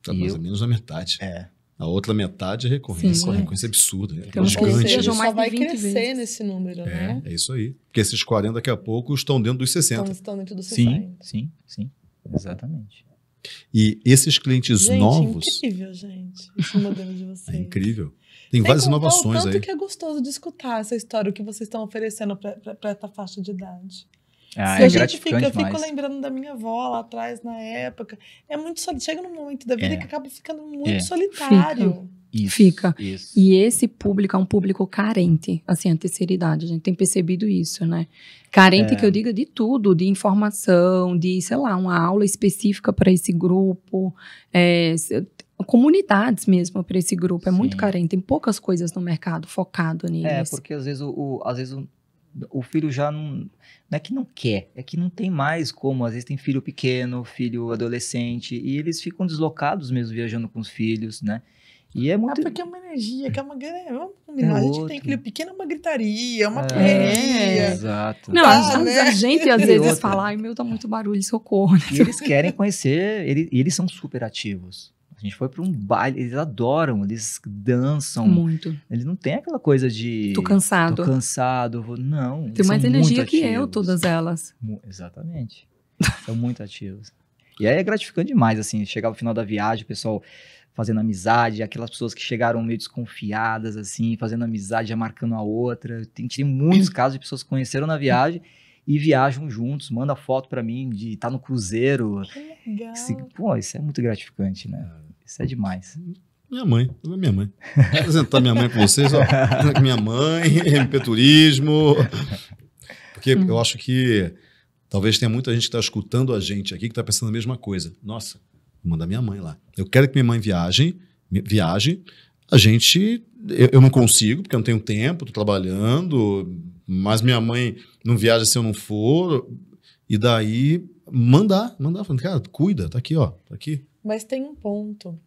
Speaker 3: Tá mais ou menos
Speaker 1: a metade. É. A outra metade é recorrência. Sim, recorrência é absurda. Né? Então, é gigante. Seja, só
Speaker 3: vai
Speaker 2: crescer vezes. nesse número, é, né?
Speaker 1: É isso aí. Porque esses 40 daqui a pouco estão dentro dos 60. Estão, estão dentro dos 60. Sim, sim, sim. Exatamente. E esses clientes gente, novos.
Speaker 2: É incrível, gente, esse modelo de vocês. É incrível. Tem várias inovações tanto aí. tanto que é gostoso de escutar essa história, o que vocês estão oferecendo para essa faixa de idade. Ah, Se é a gente fica, eu fico lembrando da minha avó lá atrás na época. É muito solitário. Chega num momento da vida é. que acaba ficando muito
Speaker 3: é. solitário. Fica. Isso, fica. Isso.
Speaker 4: E esse público é um público carente, assim, a terceira idade. A gente tem percebido isso, né? Carente é. que eu diga de tudo, de informação, de, sei lá, uma aula específica para esse grupo, é, comunidades mesmo para esse grupo. É Sim. muito carente, tem poucas coisas no mercado focado é, nisso. É, porque
Speaker 3: às vezes o, o às vezes o o filho já não, não é que não quer, é que não tem mais como. Às vezes tem filho pequeno, filho adolescente, e eles ficam deslocados mesmo viajando com os filhos, né? E é muito. Ah,
Speaker 2: porque é uma energia, que é uma. Vamos combinar, é, é a gente outro. tem filho pequeno, é uma gritaria, é
Speaker 3: uma é, correria. Exato. Não, ah, tá, a, né? a, gente às vezes fala,
Speaker 4: ai meu, tá muito barulho, socorro. E eles
Speaker 3: querem conhecer, eles, eles são super ativos. A gente foi para um baile, eles adoram, eles dançam. Muito. Eles não tem aquela coisa de. Tô cansado. Tô cansado, não. Tem mais energia que eu,
Speaker 4: todas elas.
Speaker 3: Exatamente. são muito ativos. E aí é gratificante demais, assim, chegar no final da viagem, o pessoal fazendo amizade, aquelas pessoas que chegaram meio desconfiadas, assim, fazendo amizade, já marcando a outra. Tem, tem muitos casos de pessoas que conheceram na viagem e viajam juntos, manda foto para mim de estar tá no cruzeiro. Que legal. pô, isso é muito gratificante, né? Isso é demais.
Speaker 1: Minha mãe, é minha mãe. Vou apresentar minha mãe para vocês. Ó. Minha mãe, MP Turismo. Porque hum. eu acho que talvez tenha muita gente que está escutando a gente aqui que está pensando a mesma coisa. Nossa, vou mandar minha mãe lá. Eu quero que minha mãe viaje, viaje. A gente, eu, eu não consigo, porque eu não tenho tempo, estou trabalhando, mas minha mãe não viaja se eu não for. E daí, mandar, mandar, falando, cara, cuida, tá aqui, ó, tá aqui.
Speaker 2: Mas tem um ponto.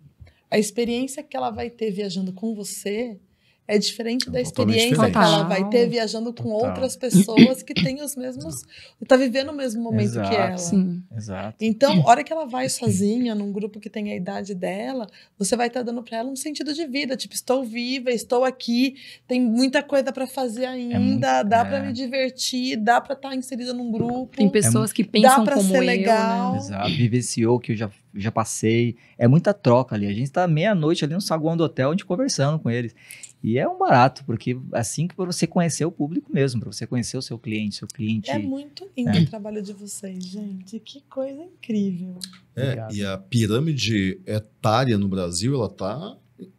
Speaker 2: A experiência que ela vai ter viajando com você é diferente é da experiência diferente. que ela vai ter viajando com Total. outras pessoas que têm os mesmos. está vivendo o mesmo momento Exato, que ela. Sim. Exato. Então, a hora que ela vai sozinha, num grupo que tem a idade dela, você vai estar tá dando para ela um sentido de vida. Tipo, estou viva, estou aqui, tem muita coisa para fazer é ainda, é muito, dá é... para me divertir, dá para estar tá inserida num grupo. Tem pessoas que pensam dá pra como ser né? legal. Né?
Speaker 3: Exato. Vivenciou que eu já já passei. É muita troca ali. A gente está meia-noite ali no saguão do hotel, a gente conversando com eles. E é um barato, porque assim que você conhecer o público mesmo, para você conhecer o seu cliente, seu cliente. É muito lindo é. o
Speaker 2: trabalho de vocês, gente. Que coisa incrível.
Speaker 1: É, e a pirâmide etária no Brasil, ela tá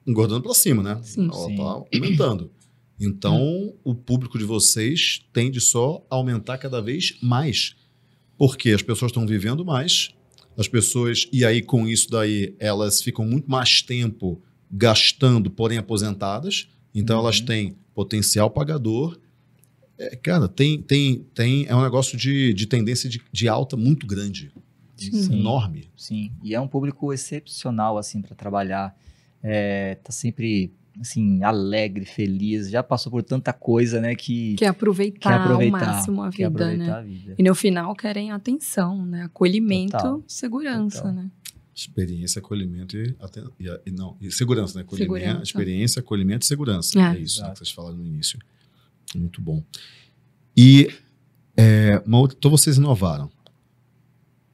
Speaker 1: engordando para cima, né? Sim, ela sim. tá aumentando. Então, hum. o público de vocês tende só a aumentar cada vez mais. Porque as pessoas estão vivendo mais, das pessoas, e aí com isso daí elas ficam muito mais tempo gastando, porém aposentadas, então uhum. elas têm potencial pagador. É, cara, tem, tem, tem, é um negócio de, de tendência de, de alta muito grande. Sim. Enorme.
Speaker 3: Sim, e é um público excepcional assim para trabalhar. É, tá sempre assim, alegre, feliz, já passou por tanta coisa, né, que... Quer aproveitar, quer aproveitar ao máximo a vida, aproveitar né? A vida. E no
Speaker 4: final querem atenção, né, acolhimento, Total. segurança, Total. né?
Speaker 1: Experiência, acolhimento e, e, não, e segurança, né? Acolhimento, segurança. Experiência, acolhimento e segurança. É, é isso né, que vocês falaram no início. Muito bom. E é, uma outra, então vocês inovaram,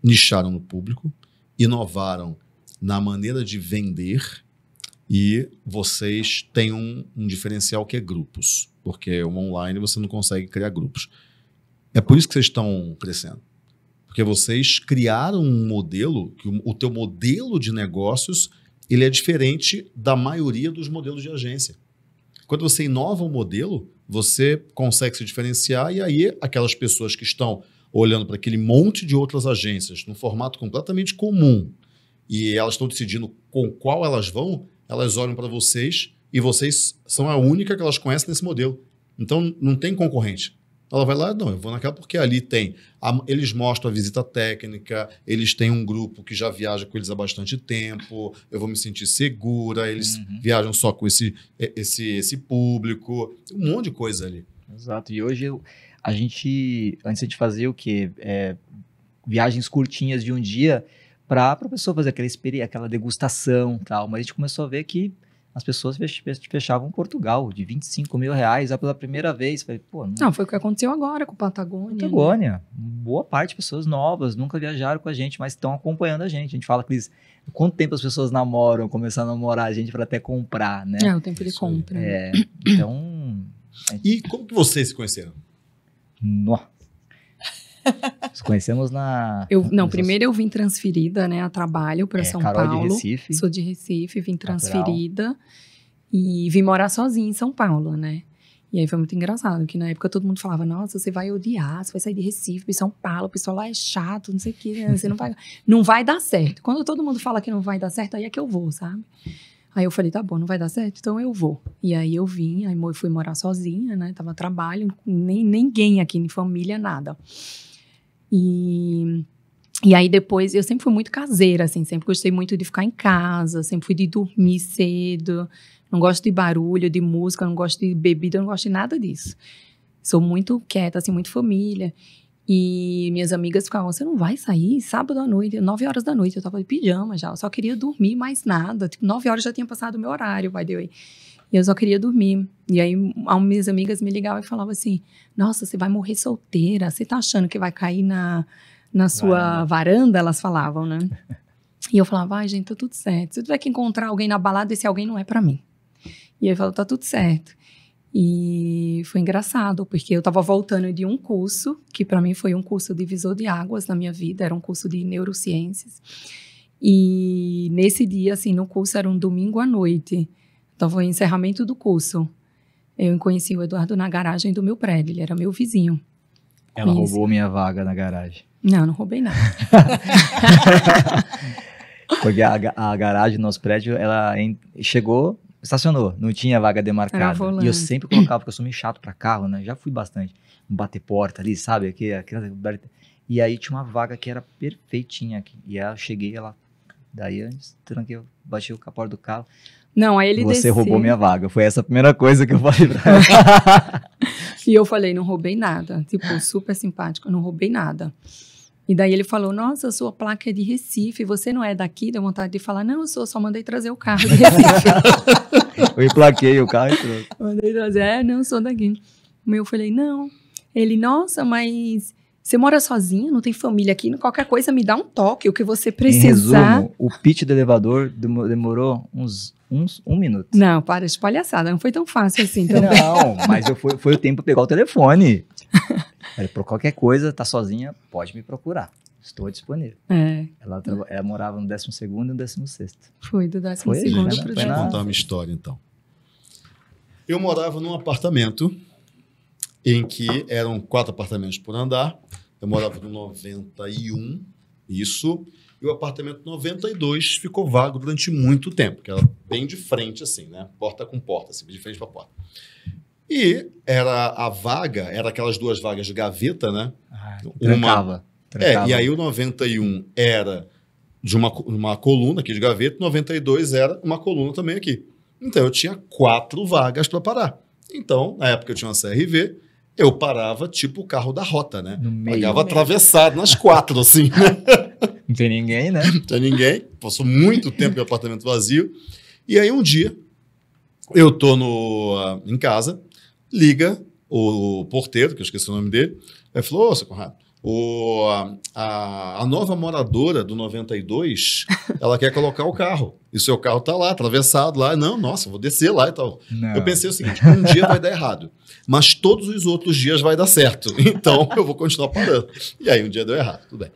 Speaker 1: nicharam no público, inovaram na maneira de vender e vocês têm um, um diferencial que é grupos, porque o online você não consegue criar grupos. É por isso que vocês estão crescendo. Porque vocês criaram um modelo, que o, o teu modelo de negócios, ele é diferente da maioria dos modelos de agência. Quando você inova um modelo, você consegue se diferenciar e aí aquelas pessoas que estão olhando para aquele monte de outras agências num formato completamente comum e elas estão decidindo com qual elas vão, elas olham para vocês e vocês são a única que elas conhecem nesse modelo. Então não tem concorrente. Ela vai lá, não, eu vou naquela porque ali tem. A, eles mostram a visita técnica, eles têm um grupo que já viaja com eles há bastante tempo, eu vou me sentir segura, eles uhum. viajam só com esse, esse, esse público, um monte de coisa ali. Exato. E hoje eu, a gente, antes de fazer o quê? É,
Speaker 3: viagens curtinhas de um dia, para a pessoa fazer aquela experiência, aquela degustação tal. Mas a gente começou a ver que as pessoas fechavam Portugal de 25 mil reais pela primeira vez. Falei, pô, não... não...
Speaker 4: foi o que aconteceu agora com Patagônia. Né? Patagônia. Né?
Speaker 3: Boa parte, pessoas novas, nunca viajaram com a gente, mas estão acompanhando a gente. A gente fala, Cris, quanto tempo as pessoas namoram, começar a namorar a gente para até comprar, né? É, o
Speaker 1: tempo de compra. Né?
Speaker 3: É, então. Gente... E como
Speaker 1: que vocês se conheceram?
Speaker 3: Nossa. Nos conhecemos na.
Speaker 4: Eu, não, primeiro eu vim transferida, né, a trabalho para é, São Carol é Paulo. De Recife. Sou de Recife, vim transferida Natural. e vim morar sozinha em São Paulo, né? E aí foi muito engraçado, que na época todo mundo falava: Nossa, você vai odiar, você vai sair de Recife, de São Paulo, o pessoal lá é chato, não sei o que, né, você não vai. não vai dar certo. Quando todo mundo fala que não vai dar certo, aí é que eu vou, sabe? Aí eu falei, tá bom, não vai dar certo, então eu vou. E aí eu vim, aí fui morar sozinha, né? Tava trabalho, nem ninguém aqui, nem família, nada. E, e aí depois, eu sempre fui muito caseira, assim, sempre gostei muito de ficar em casa, sempre fui de dormir cedo, não gosto de barulho, de música, não gosto de bebida, não gosto de nada disso. Sou muito quieta, assim, muito família. E minhas amigas ficavam, você não vai sair? Sábado à noite, nove horas da noite, eu tava de pijama já, eu só queria dormir mais nada. Tipo, nove horas já tinha passado o meu horário, vai deu aí. E eu só queria dormir. E aí, minhas amigas me ligavam e falavam assim: Nossa, você vai morrer solteira, você tá achando que vai cair na, na sua varanda. varanda? Elas falavam, né? e eu falava: Ai, gente, tá tudo certo. Se eu tiver que encontrar alguém na balada, esse alguém não é para mim. E aí, falava: Tá tudo certo. E foi engraçado, porque eu estava voltando de um curso, que para mim foi um curso divisor de águas na minha vida, era um curso de neurociências. E nesse dia, assim, no curso era um domingo à noite. Então, foi o encerramento do curso. Eu conheci o Eduardo na garagem do meu prédio, ele era meu vizinho. Ela Conheci. roubou
Speaker 3: minha vaga na garagem. Não, não roubei nada. Porque a, a, garagem do nosso prédio, ela em, chegou, estacionou, não tinha vaga demarcada. E eu sempre colocava, porque eu sou meio chato pra carro, né? Já fui bastante. Bater porta ali, sabe? Aqui, aqui, e aí tinha uma vaga que era perfeitinha. Aqui. E aí eu cheguei, ela. Daí eu tranquei, baixei o capô do carro. Não, aí ele Você desceu. roubou minha vaga. Foi essa a primeira coisa que eu falei pra ela.
Speaker 4: e eu falei, não roubei nada. Tipo, super simpático, não roubei nada. E daí ele falou, nossa, sua placa é de Recife, você não é daqui? Deu vontade de falar, não, eu sou, só mandei trazer o carro de
Speaker 3: eu emplaquei o carro e trouxe.
Speaker 4: Mandei trazer, é, não, sou daqui. Eu falei, não. Ele, nossa, mas você mora sozinha, não tem família aqui, qualquer coisa me dá um toque, o que você precisar. Em resumo,
Speaker 3: o pitch do elevador demorou uns um, um minuto.
Speaker 4: Não, para de palhaçada, não foi tão fácil assim também. Não,
Speaker 3: mas eu fui, foi o tempo de pegar o telefone. Falei, por qualquer coisa, tá sozinha, pode me procurar. Estou disponível. É. Ela, ela morava no 12 e no 16.
Speaker 4: Foi, do 12 né? foi, segundo
Speaker 3: para o Deixa eu contar uma
Speaker 1: história, então. Eu morava num apartamento em que eram quatro apartamentos por andar. Eu morava no 91, isso. E o apartamento 92 ficou vago durante muito tempo, que era bem de frente, assim, né? Porta com porta, assim, de frente para porta. E era a vaga, era aquelas duas vagas de gaveta, né? Ah, uma... trancava, é, trancava. É, e aí o 91 era de uma, uma coluna aqui de gaveta, 92 era uma coluna também aqui. Então eu tinha quatro vagas para parar. Então, na época eu tinha uma CRV, eu parava tipo o carro da rota, né? No meio, Pagava atravessado nas quatro, assim. Né? Não tem ninguém, né? Não tem ninguém. Passou muito tempo com o apartamento vazio. E aí um dia, eu tô no, ah, em casa, liga o porteiro, que eu esqueci o nome dele, ele falou, ô, seu Conrado, o, a, a, nova moradora do 92, ela quer colocar o carro. E seu carro está lá, atravessado lá. Não, nossa, vou descer lá e tal. Não. Eu pensei o seguinte: um dia vai dar errado, mas todos os outros dias vai dar certo. Então eu vou continuar parando. E aí um dia deu errado, tudo bem.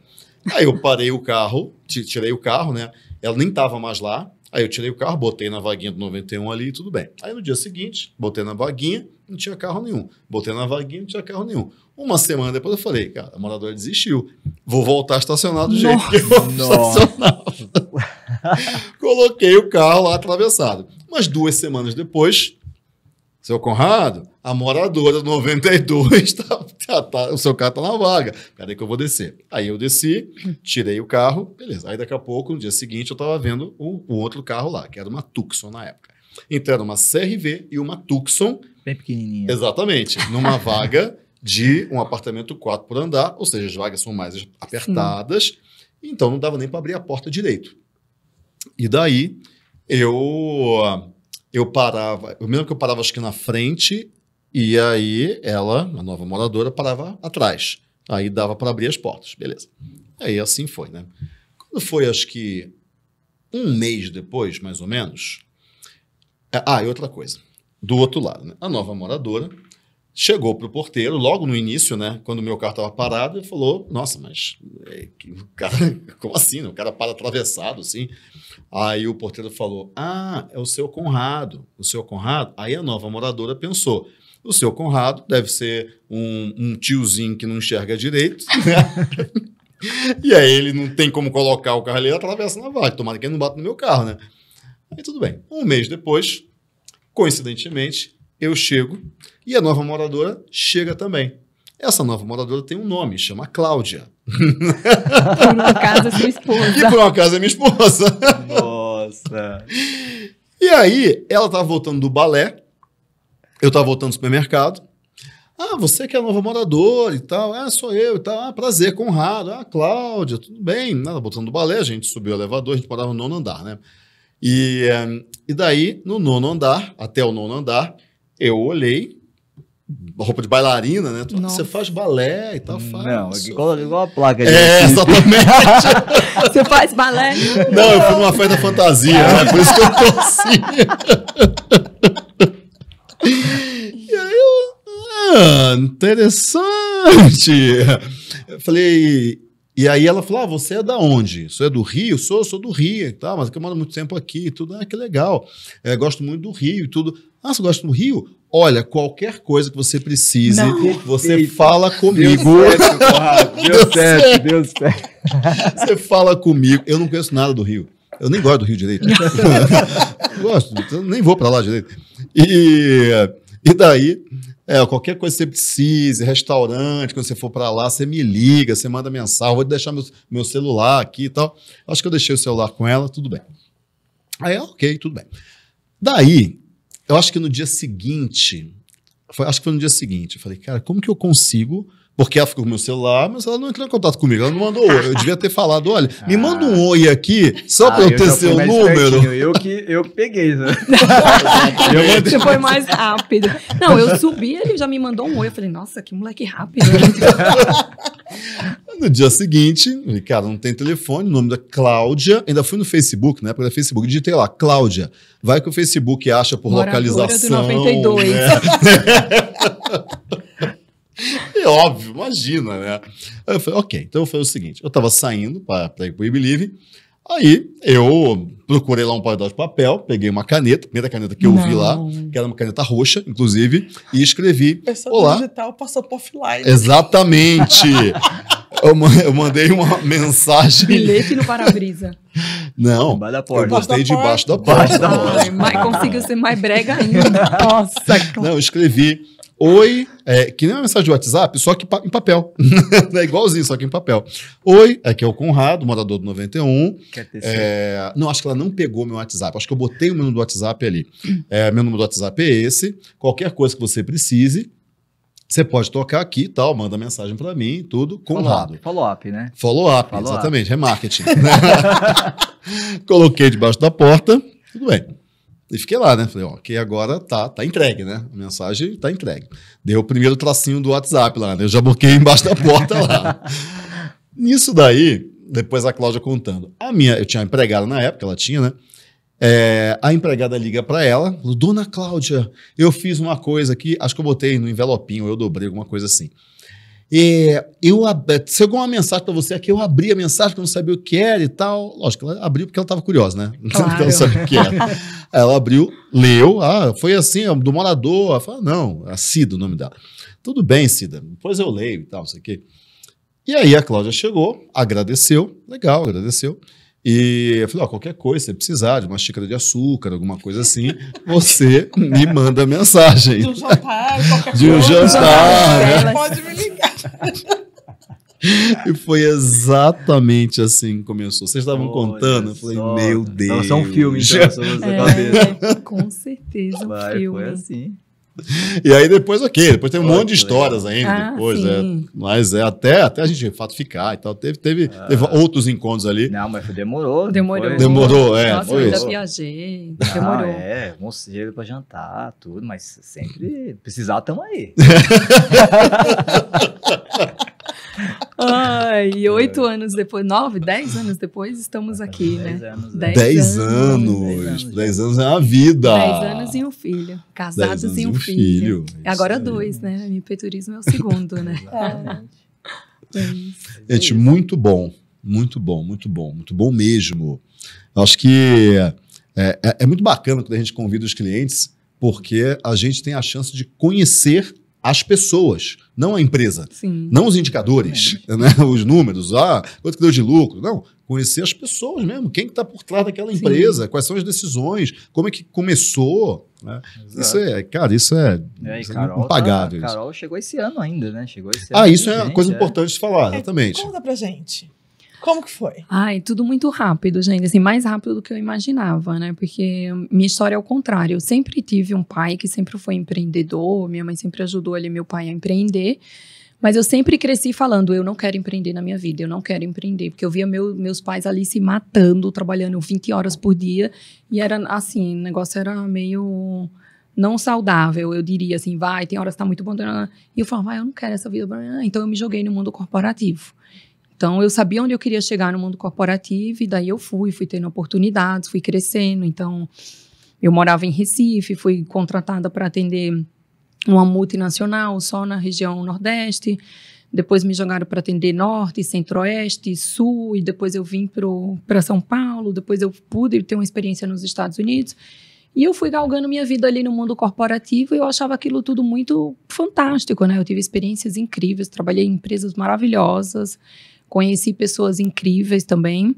Speaker 1: Aí eu parei o carro, tirei o carro, né? Ela nem estava mais lá. Aí eu tirei o carro, botei na vaguinha do 91 ali, e tudo bem. Aí no dia seguinte, botei na vaguinha, não tinha carro nenhum. Botei na vaguinha, não tinha carro nenhum. Uma semana depois eu falei, cara, a moradora desistiu. Vou voltar estacionado do jeito que eu estacionava. Coloquei o carro lá atravessado. Mas duas semanas depois, seu Conrado, a moradora do 92 tá, tá, tá, o seu carro tá na vaga. Peraí que eu vou descer. Aí eu desci, tirei o carro, beleza. Aí daqui a pouco, no dia seguinte, eu tava vendo o, o outro carro lá, que era uma Tucson na época. Então era uma CRV e uma Tucson. Bem pequenininha. Exatamente. Numa vaga de um apartamento 4 por andar, ou seja, as vagas são mais apertadas. Sim. Então não dava nem para abrir a porta direito. E daí eu eu parava, eu mesmo que eu parava acho que na frente e aí ela, a nova moradora, parava atrás. Aí dava para abrir as portas, beleza. Aí assim foi, né? Quando foi, acho que um mês depois, mais ou menos. É, ah, e outra coisa. Do outro lado, né? a nova moradora chegou para o porteiro logo no início, né? Quando o meu carro estava parado, e falou: Nossa, mas é, o cara, como assim? Né? O cara para atravessado assim. Aí o porteiro falou: Ah, é o seu Conrado, o seu Conrado. Aí a nova moradora pensou: o seu Conrado deve ser um, um tiozinho que não enxerga direito. Né? e aí ele não tem como colocar o carro ali, ele atravessa na vaga. Tomara que ele não bata no meu carro, né? Aí tudo bem. Um mês depois, coincidentemente, eu chego e a nova moradora chega também. Essa nova moradora tem um nome, chama Cláudia.
Speaker 3: Por um acaso é
Speaker 1: sua esposa. E por um acaso é minha esposa. Nossa. E aí, ela tava tá voltando do balé eu estava voltando do supermercado. Ah, você que é novo morador e tal. Ah, sou eu e tal. Ah, prazer, Conrado. Ah, Cláudia, tudo bem? Nada, né, botando do balé, a gente subiu o elevador, a gente parava no nono andar, né? E, eh, e daí, no nono andar, até o nono andar, eu olhei, roupa de bailarina, né? Você faz balé e tal, faz. Não, é igual, é igual a placa. é, exatamente. você faz balé? Não, eu fui numa festa fantasia, né? Por isso que eu tô assim. E eu, ah, interessante. Eu falei, e aí ela falou: ah, você é da onde? Você é do Rio? Sou, sou do Rio, tá, mas é eu moro muito tempo aqui e tudo. Ah, que legal. É, gosto muito do Rio e tudo. Ah, você gosta do Rio? Olha, qualquer coisa que você precise, Não, você fala comigo. Deus certo, Deus certo, Deus certo. Você fala comigo. Eu não conheço nada do Rio. Eu nem gosto do Rio direito. gosto, nem vou para lá direito. E, e daí, é, qualquer coisa que você precise, restaurante, quando você for para lá, você me liga, você manda mensagem, vou deixar meu, meu celular aqui e tal. Acho que eu deixei o celular com ela, tudo bem. Aí, é, ok, tudo bem. Daí, eu acho que no dia seguinte, foi, acho que foi no dia seguinte, eu falei, cara, como que eu consigo porque ela ficou com o meu celular, mas ela não entrou em contato comigo. Ela não mandou oi. Eu devia ter falado: olha, ah. me manda um oi aqui, só ah, para eu ter seu número. Eu que, eu que peguei, né? eu mandei... Você foi mais rápido. Não, eu
Speaker 4: subi, ele já me mandou um oi. Eu falei: nossa, que moleque rápido. Né?
Speaker 1: no dia seguinte, cara, não tem telefone, o nome da Cláudia. Ainda fui no Facebook, né? Porque da Facebook, digitei lá, Cláudia. Vai que o Facebook acha por Moradora localização. Do 92. Né? É óbvio, imagina, né? Aí eu falei, ok. Então eu falei o seguinte: eu estava saindo para ir para o Believe, aí eu procurei lá um pedaço de papel, peguei uma caneta, primeira caneta que eu Não. vi lá, que era uma caneta roxa, inclusive, e escrevi. Olá.
Speaker 2: digital passou offline.
Speaker 1: Exatamente! eu mandei uma mensagem. Bilhete
Speaker 2: no para-brisa.
Speaker 1: Não, da porta. eu postei debaixo da porta. Debaixo da porta. Ai,
Speaker 4: mais, conseguiu ser mais brega ainda.
Speaker 1: Nossa, Não, eu escrevi Oi, é, que nem uma mensagem de WhatsApp, só que pa em papel. é igualzinho, só que em papel. Oi, aqui é o Conrado, morador do 91. Quer ter é, não, acho que ela não pegou meu WhatsApp. Acho que eu botei o meu número do WhatsApp ali. É, meu número do WhatsApp é esse. Qualquer coisa que você precise, você pode tocar aqui e tal, manda mensagem para mim, tudo, Conrado.
Speaker 3: Follow-up, né?
Speaker 1: Follow-up, follow exatamente, up. É remarketing. Coloquei debaixo da porta, tudo bem. E fiquei lá, né? Falei, ó, ok, agora tá, tá entregue, né? A mensagem tá entregue. Deu o primeiro tracinho do WhatsApp lá, né? Eu já bloqueei embaixo da porta lá. Nisso daí, depois a Cláudia contando. A minha, eu tinha uma empregada na época, ela tinha, né? É, a empregada liga para ela, Dona Cláudia, eu fiz uma coisa aqui, acho que eu botei no envelopinho, eu dobrei alguma coisa assim. É, eu chegou uma mensagem para você aqui, eu abri a mensagem, que eu não sabia o que era e tal. Lógico, ela abriu porque ela estava curiosa, né? Claro. Então, sabe o que era. ela abriu, leu, ah, foi assim, é do morador. Ela falou, não, a é Cida o nome dela. Tudo bem, Cida, depois eu leio e tal, não sei o quê. E aí a Cláudia chegou, agradeceu, legal, agradeceu. E eu falei, ó, oh, qualquer coisa, se precisar de uma xícara de açúcar, alguma coisa assim, você me manda mensagem. De um jantar, qualquer coisa. De um jantar. Né? Pode me ligar. e foi exatamente assim que começou. Vocês estavam contando? Eu falei, meu Deus. Nossa, é um filme, então, é, cabeça. Com
Speaker 3: certeza, um Vai, filme. Foi assim.
Speaker 1: E aí depois, ok, depois tem um monte de histórias ainda, ah, depois, é. mas é, até, até a gente fatificar e tal, teve, teve, ah. teve outros encontros ali. Não, mas demorou. Demorou. Depois. Demorou, é. Nossa, foi eu já
Speaker 3: viajei, ah, demorou. Ah, é, conselho pra jantar, tudo, mas sempre precisar, tamo aí.
Speaker 4: Ai, é. oito anos depois, nove, dez anos depois, estamos é, aqui, dez né? Anos, dez, dez anos.
Speaker 1: Dez anos. Dez anos é uma vida. Dez anos
Speaker 4: e um filho. Casados e um, filho. filho. Agora dois, né? O Turismo é o segundo, né? É. Né?
Speaker 1: é Gente, é muito bom. Muito bom, muito bom, muito bom mesmo. Eu acho que é, é, é muito bacana quando a gente convida os clientes, porque a gente tem a chance de conhecer as pessoas, não a empresa, Sim. não os indicadores, é. né? os números, ah, quanto que deu de lucro, não, conhecer as pessoas mesmo, quem está por trás daquela empresa, Sim. quais são as decisões, como é que começou, né? isso é, cara, isso é, é Carol tá- impagável. Tá,
Speaker 3: Carol chegou esse ano ainda, né? Chegou esse ah, ano. Ah, isso é uma coisa é. importante de falar, é, exatamente. Conta pra gente.
Speaker 4: Como que foi? Ai, tudo muito rápido, gente. Assim, mais rápido do que eu imaginava, né? Porque minha história é o contrário. Eu sempre tive um pai que sempre foi empreendedor. Minha mãe sempre ajudou ali meu pai a empreender. Mas eu sempre cresci falando, eu não quero empreender na minha vida, eu não quero empreender. Porque eu via meu, meus pais ali se matando, trabalhando 20 horas por dia. E era assim, o negócio era meio não saudável, eu diria assim, vai, tem horas que tá muito bom. E eu falava, vai, eu não quero essa vida. Então eu me joguei no mundo corporativo. Então, eu sabia onde eu queria chegar no mundo corporativo, e daí eu fui, fui tendo oportunidades, fui crescendo. Então, eu morava em Recife, fui contratada para atender uma multinacional só na região Nordeste. Depois me jogaram para atender Norte, Centro-Oeste, Sul, e depois eu vim para São Paulo. Depois eu pude ter uma experiência nos Estados Unidos. E eu fui galgando minha vida ali no mundo corporativo e eu achava aquilo tudo muito fantástico, né? Eu tive experiências incríveis, trabalhei em empresas maravilhosas. Conheci pessoas incríveis também.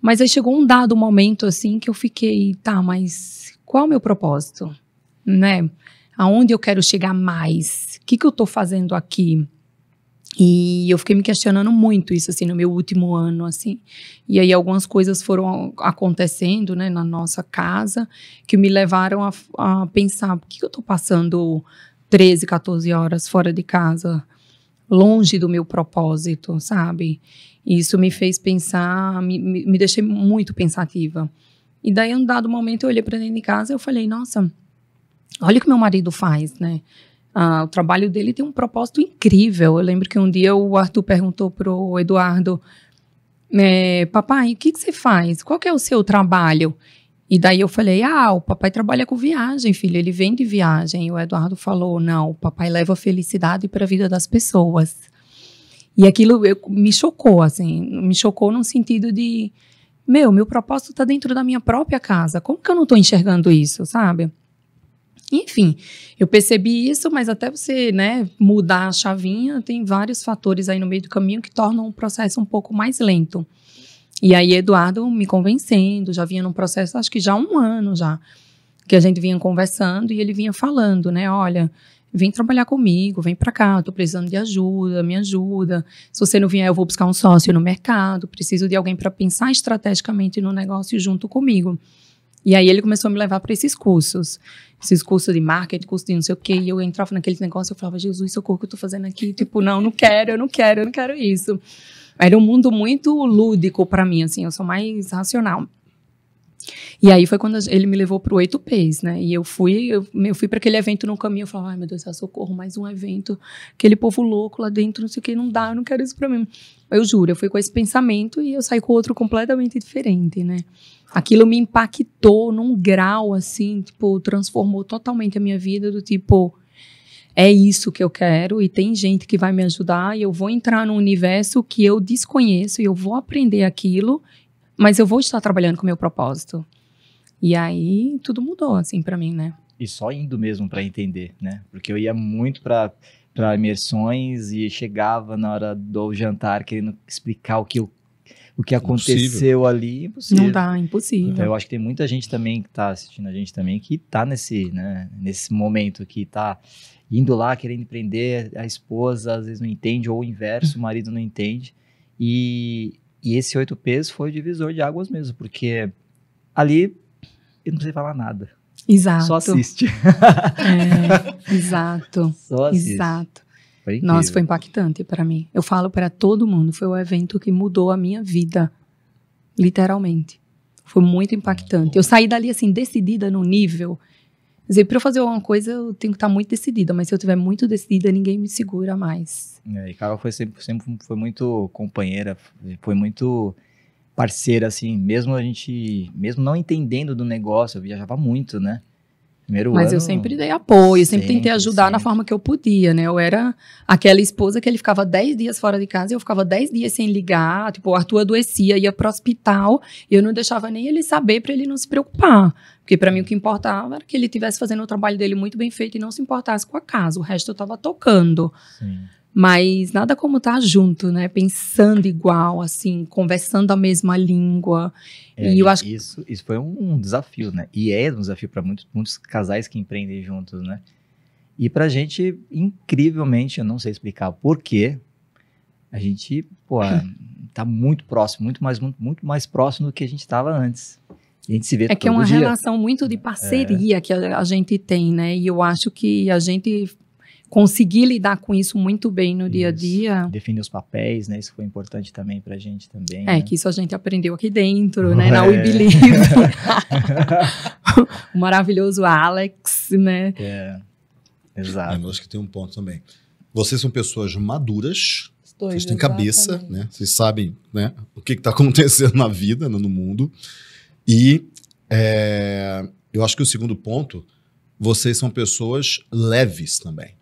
Speaker 4: Mas aí chegou um dado momento assim que eu fiquei, tá, mas qual é o meu propósito? Né? Aonde eu quero chegar mais? O que, que eu estou fazendo aqui? E eu fiquei me questionando muito isso, assim, no meu último ano, assim. E aí algumas coisas foram acontecendo, né, na nossa casa, que me levaram a, a pensar, por que eu estou passando 13, 14 horas fora de casa? longe do meu propósito, sabe? Isso me fez pensar, me, me, deixei muito pensativa. E daí, um dado momento, eu olhei para dentro de casa e eu falei, nossa, olha o que meu marido faz, né? Ah, o trabalho dele tem um propósito incrível. Eu lembro que um dia o Arthur perguntou pro Eduardo, é, papai, o que, que você faz? Qual que é o seu trabalho? E daí eu falei: ah, o papai trabalha com viagem, filho, ele vende viagem. E o Eduardo falou: não, o papai leva felicidade para a vida das pessoas. E aquilo eu, me chocou, assim, me chocou no sentido de: meu, meu propósito está dentro da minha própria casa, como que eu não estou enxergando isso, sabe? Enfim, eu percebi isso, mas até você né, mudar a chavinha, tem vários fatores aí no meio do caminho que tornam o processo um pouco mais lento. E aí, Eduardo me convencendo, já vinha num processo, acho que já há um ano já, que a gente vinha conversando e ele vinha falando, né? Olha, vem trabalhar comigo, vem para cá, tô precisando de ajuda, me ajuda. Se você não vier, eu vou buscar um sócio no mercado, preciso de alguém para pensar estrategicamente no negócio junto comigo. E aí ele começou a me levar para esses cursos, esses cursos de marketing, cursos de não sei o quê, e eu entrava naquele negócio, eu falava, Jesus, socorro, que eu tô fazendo aqui, tipo, não, não quero, eu não quero, eu não quero isso. Era um mundo muito lúdico para mim, assim, eu sou mais racional. E aí foi quando ele me levou pro Oito 8Ps, né? E eu fui, eu, eu fui para aquele evento no caminho, eu falava, ai meu Deus, socorro, mais um evento, aquele povo louco lá dentro, não sei o que, não dá, eu não quero isso para mim. Eu juro, eu fui com esse pensamento e eu saí com outro completamente diferente, né? Aquilo me impactou num grau assim, tipo, transformou totalmente a minha vida do tipo, é isso que eu quero e tem gente que vai me ajudar e eu vou entrar num universo que eu desconheço e eu vou aprender aquilo, mas eu vou estar trabalhando com o meu propósito. E aí tudo mudou assim para mim, né?
Speaker 3: E só indo mesmo para entender, né? Porque eu ia muito para para imersões e chegava na hora do jantar querendo explicar o que eu o que aconteceu impossível. ali, impossível. Não dá, impossível. Então, eu acho que tem muita gente também que está assistindo a gente também que está nesse, né, nesse momento que está indo lá querendo prender a esposa, às vezes não entende, ou o inverso, o marido não entende. E, e esse oito pesos foi o divisor de águas mesmo, porque ali eu não precisei falar nada. Exato. Só assiste. É, exato. Só assiste. Exato.
Speaker 4: Foi Nossa, foi impactante para mim. Eu falo para todo mundo, foi o evento que mudou a minha vida, literalmente. Foi muito impactante. Eu saí dali assim decidida no nível dizer, para eu fazer alguma coisa, eu tenho que estar tá muito decidida, mas se eu estiver muito decidida, ninguém me segura mais.
Speaker 3: É, e Carol foi sempre, sempre foi muito companheira, foi muito parceira, assim, mesmo a gente, mesmo não entendendo do negócio, eu viajava muito, né? Primeiro Mas ano, eu sempre
Speaker 4: dei apoio, sempre, sempre tentei ajudar sempre. na forma que eu podia, né? Eu era aquela esposa que ele ficava 10 dias fora de casa e eu ficava 10 dias sem ligar. Tipo, o Arthur adoecia, ia pro hospital, e eu não deixava nem ele saber para ele não se preocupar. Porque para mim o que importava era que ele estivesse fazendo o trabalho dele muito bem feito e não se importasse com a casa. O resto eu estava tocando. Sim. Mas nada como estar tá junto, né? Pensando igual, assim, conversando a mesma língua.
Speaker 3: É, e eu acho isso, isso foi um, um desafio, né? E é um desafio para muitos, muitos casais que empreendem juntos, né? E para a gente, incrivelmente, eu não sei explicar porquê, a gente, pô, tá muito próximo, muito mais, muito, muito mais próximo do que a gente estava antes a gente se vê É que é uma dia. relação
Speaker 4: muito de é. parceria é. que a, a, gente tem, né? E eu acho que a gente conseguir lidar com isso muito bem no isso. dia a dia.
Speaker 3: Definir os papéis, né? Isso foi importante também a gente também. É,
Speaker 4: né? que isso a gente aprendeu aqui dentro, né? É. Na WeBelieve. o maravilhoso Alex, né?
Speaker 1: É. Exato. Eu acho que tem um ponto também. Vocês são pessoas maduras, vocês têm exatamente. cabeça, né? Vocês sabem né, o que está acontecendo na vida, né, no mundo. E é, eu acho que o segundo ponto, vocês são pessoas leves também.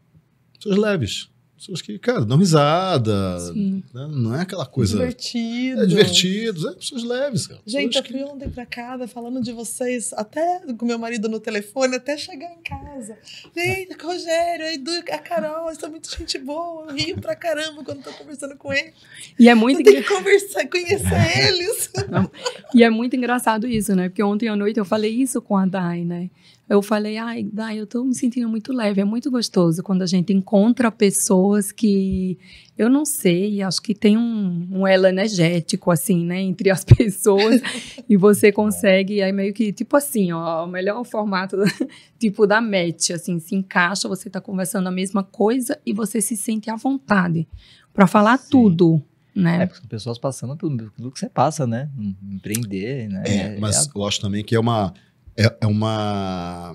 Speaker 1: Pessoas leves. Pessoas que, cara, dão risada. Né? Não é aquela coisa.
Speaker 2: Divertido. É divertido. É, pessoas leves, cara. Gente, pessoas eu fui que... ontem pra casa falando de vocês, até com meu marido no telefone, até chegar em casa. Gente, é. Rogério, a Edu, a Carol, são muito gente boa. Eu rio pra caramba quando tô conversando com ele. E é muito. que conversar, conhecer
Speaker 4: eles. Não. E é muito engraçado isso, né? Porque ontem à noite eu falei isso com a Dai, né? eu falei, ai, Dai, eu tô me sentindo muito leve. É muito gostoso quando a gente encontra pessoas que, eu não sei, acho que tem um, um elo energético, assim, né, entre as pessoas. e você consegue, aí meio que, tipo assim, ó, o melhor formato, tipo da match, assim, se encaixa, você tá conversando a mesma coisa e você se sente à vontade para falar Sim. tudo. Né? É, porque
Speaker 3: pessoas passando pelo que você passa, né? Empreender, né? É, é mas é,
Speaker 1: eu acho também que é uma é, é uma.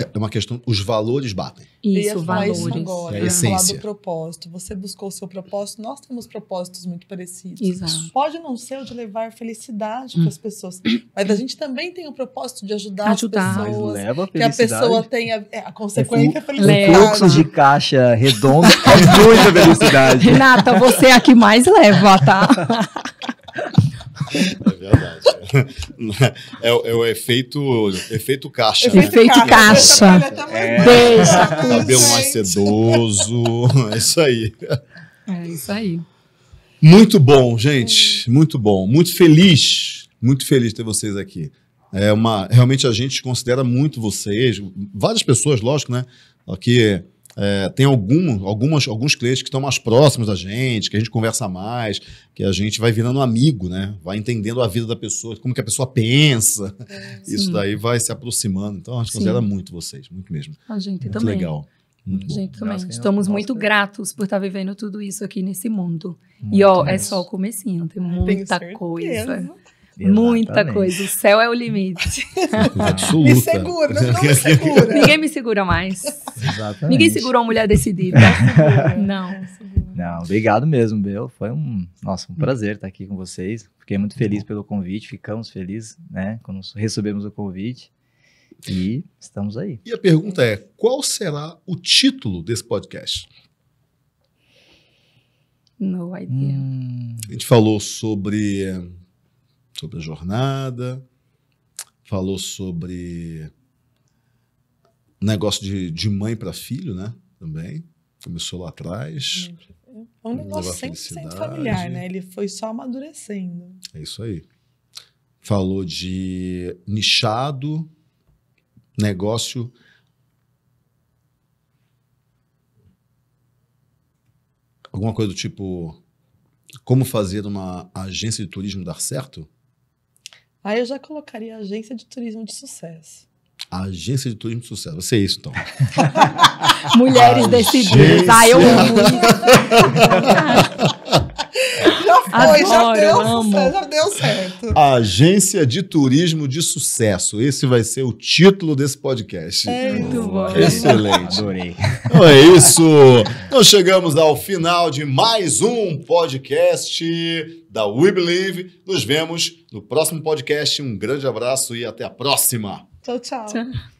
Speaker 1: É, é uma questão, os valores batem. Isso, valores. agora, é a essência. do
Speaker 2: propósito. Você buscou o seu propósito, nós temos propósitos muito parecidos. Exato. Pode não ser o de levar felicidade hum. para as pessoas, mas a gente também tem o propósito de ajudar, ajudar. as pessoas. Mas leva a que a pessoa tenha é, a consequência é, felicidade. fluxo
Speaker 3: de caixa redondo é muita felicidade. Renata, você
Speaker 4: é a que mais leva, tá?
Speaker 1: É verdade. É, é o efeito, efeito caixa. Né? Efeito né? caixa. caixa. É, tá tá Cabelo mais sedoso. É isso aí. É isso aí. Muito bom, gente. Muito bom. Muito feliz. Muito feliz ter vocês aqui. É uma, realmente a gente considera muito vocês, várias pessoas, lógico, né? Aqui é, tem algum, algumas, alguns clientes que estão mais próximos da gente, que a gente conversa mais, que a gente vai virando amigo, né? Vai entendendo a vida da pessoa, como que a pessoa pensa. É, Isso daí vai se aproximando. Então, a gente sim. considera muito vocês, muito mesmo. A ah, gente muito também. legal. Muito gente,
Speaker 4: também. Estamos muito gratos por estar vivendo tudo isso aqui nesse mundo. Muito e ó, é só o comecinho, tem muita coisa. Exatamente. Muita coisa. O céu é o limite. Absoluta. me segura, não me segura. Ninguém me segura mais. Exatamente. Ninguém segura uma mulher decidida. Tá? não.
Speaker 3: Não, obrigado mesmo, Bel. Foi um, nossa, um prazer estar aqui com vocês. Fiquei muito feliz pelo convite, ficamos felizes, né, quando recebemos o
Speaker 1: convite. E estamos aí. E a pergunta é: qual será o título desse podcast? No idea. Hum. A gente falou sobre eh, sobre a jornada, falou sobre negócio de, de mãe para filho, né? Também. Começou lá atrás.
Speaker 2: É um negócio 100% familiar, né? Ele foi só amadurecendo.
Speaker 1: É isso aí. Falou de nichado, negócio. Alguma coisa do tipo. Como fazer uma agência de turismo dar certo?
Speaker 2: Aí eu já colocaria agência de turismo de sucesso.
Speaker 1: agência de turismo de sucesso. Você é isso, então. Mulheres decididas. Ah, eu amo.
Speaker 2: foi, já deu, amo. já deu
Speaker 3: certo.
Speaker 1: Agência de Turismo de Sucesso. Esse vai ser o título desse podcast. É, muito
Speaker 3: bom. Excelente.
Speaker 1: Adorei. Então é isso. Nós então chegamos ao final de mais um podcast da We Believe. Nos vemos no próximo podcast. Um grande abraço e até a próxima.
Speaker 2: tchau. tchau. tchau.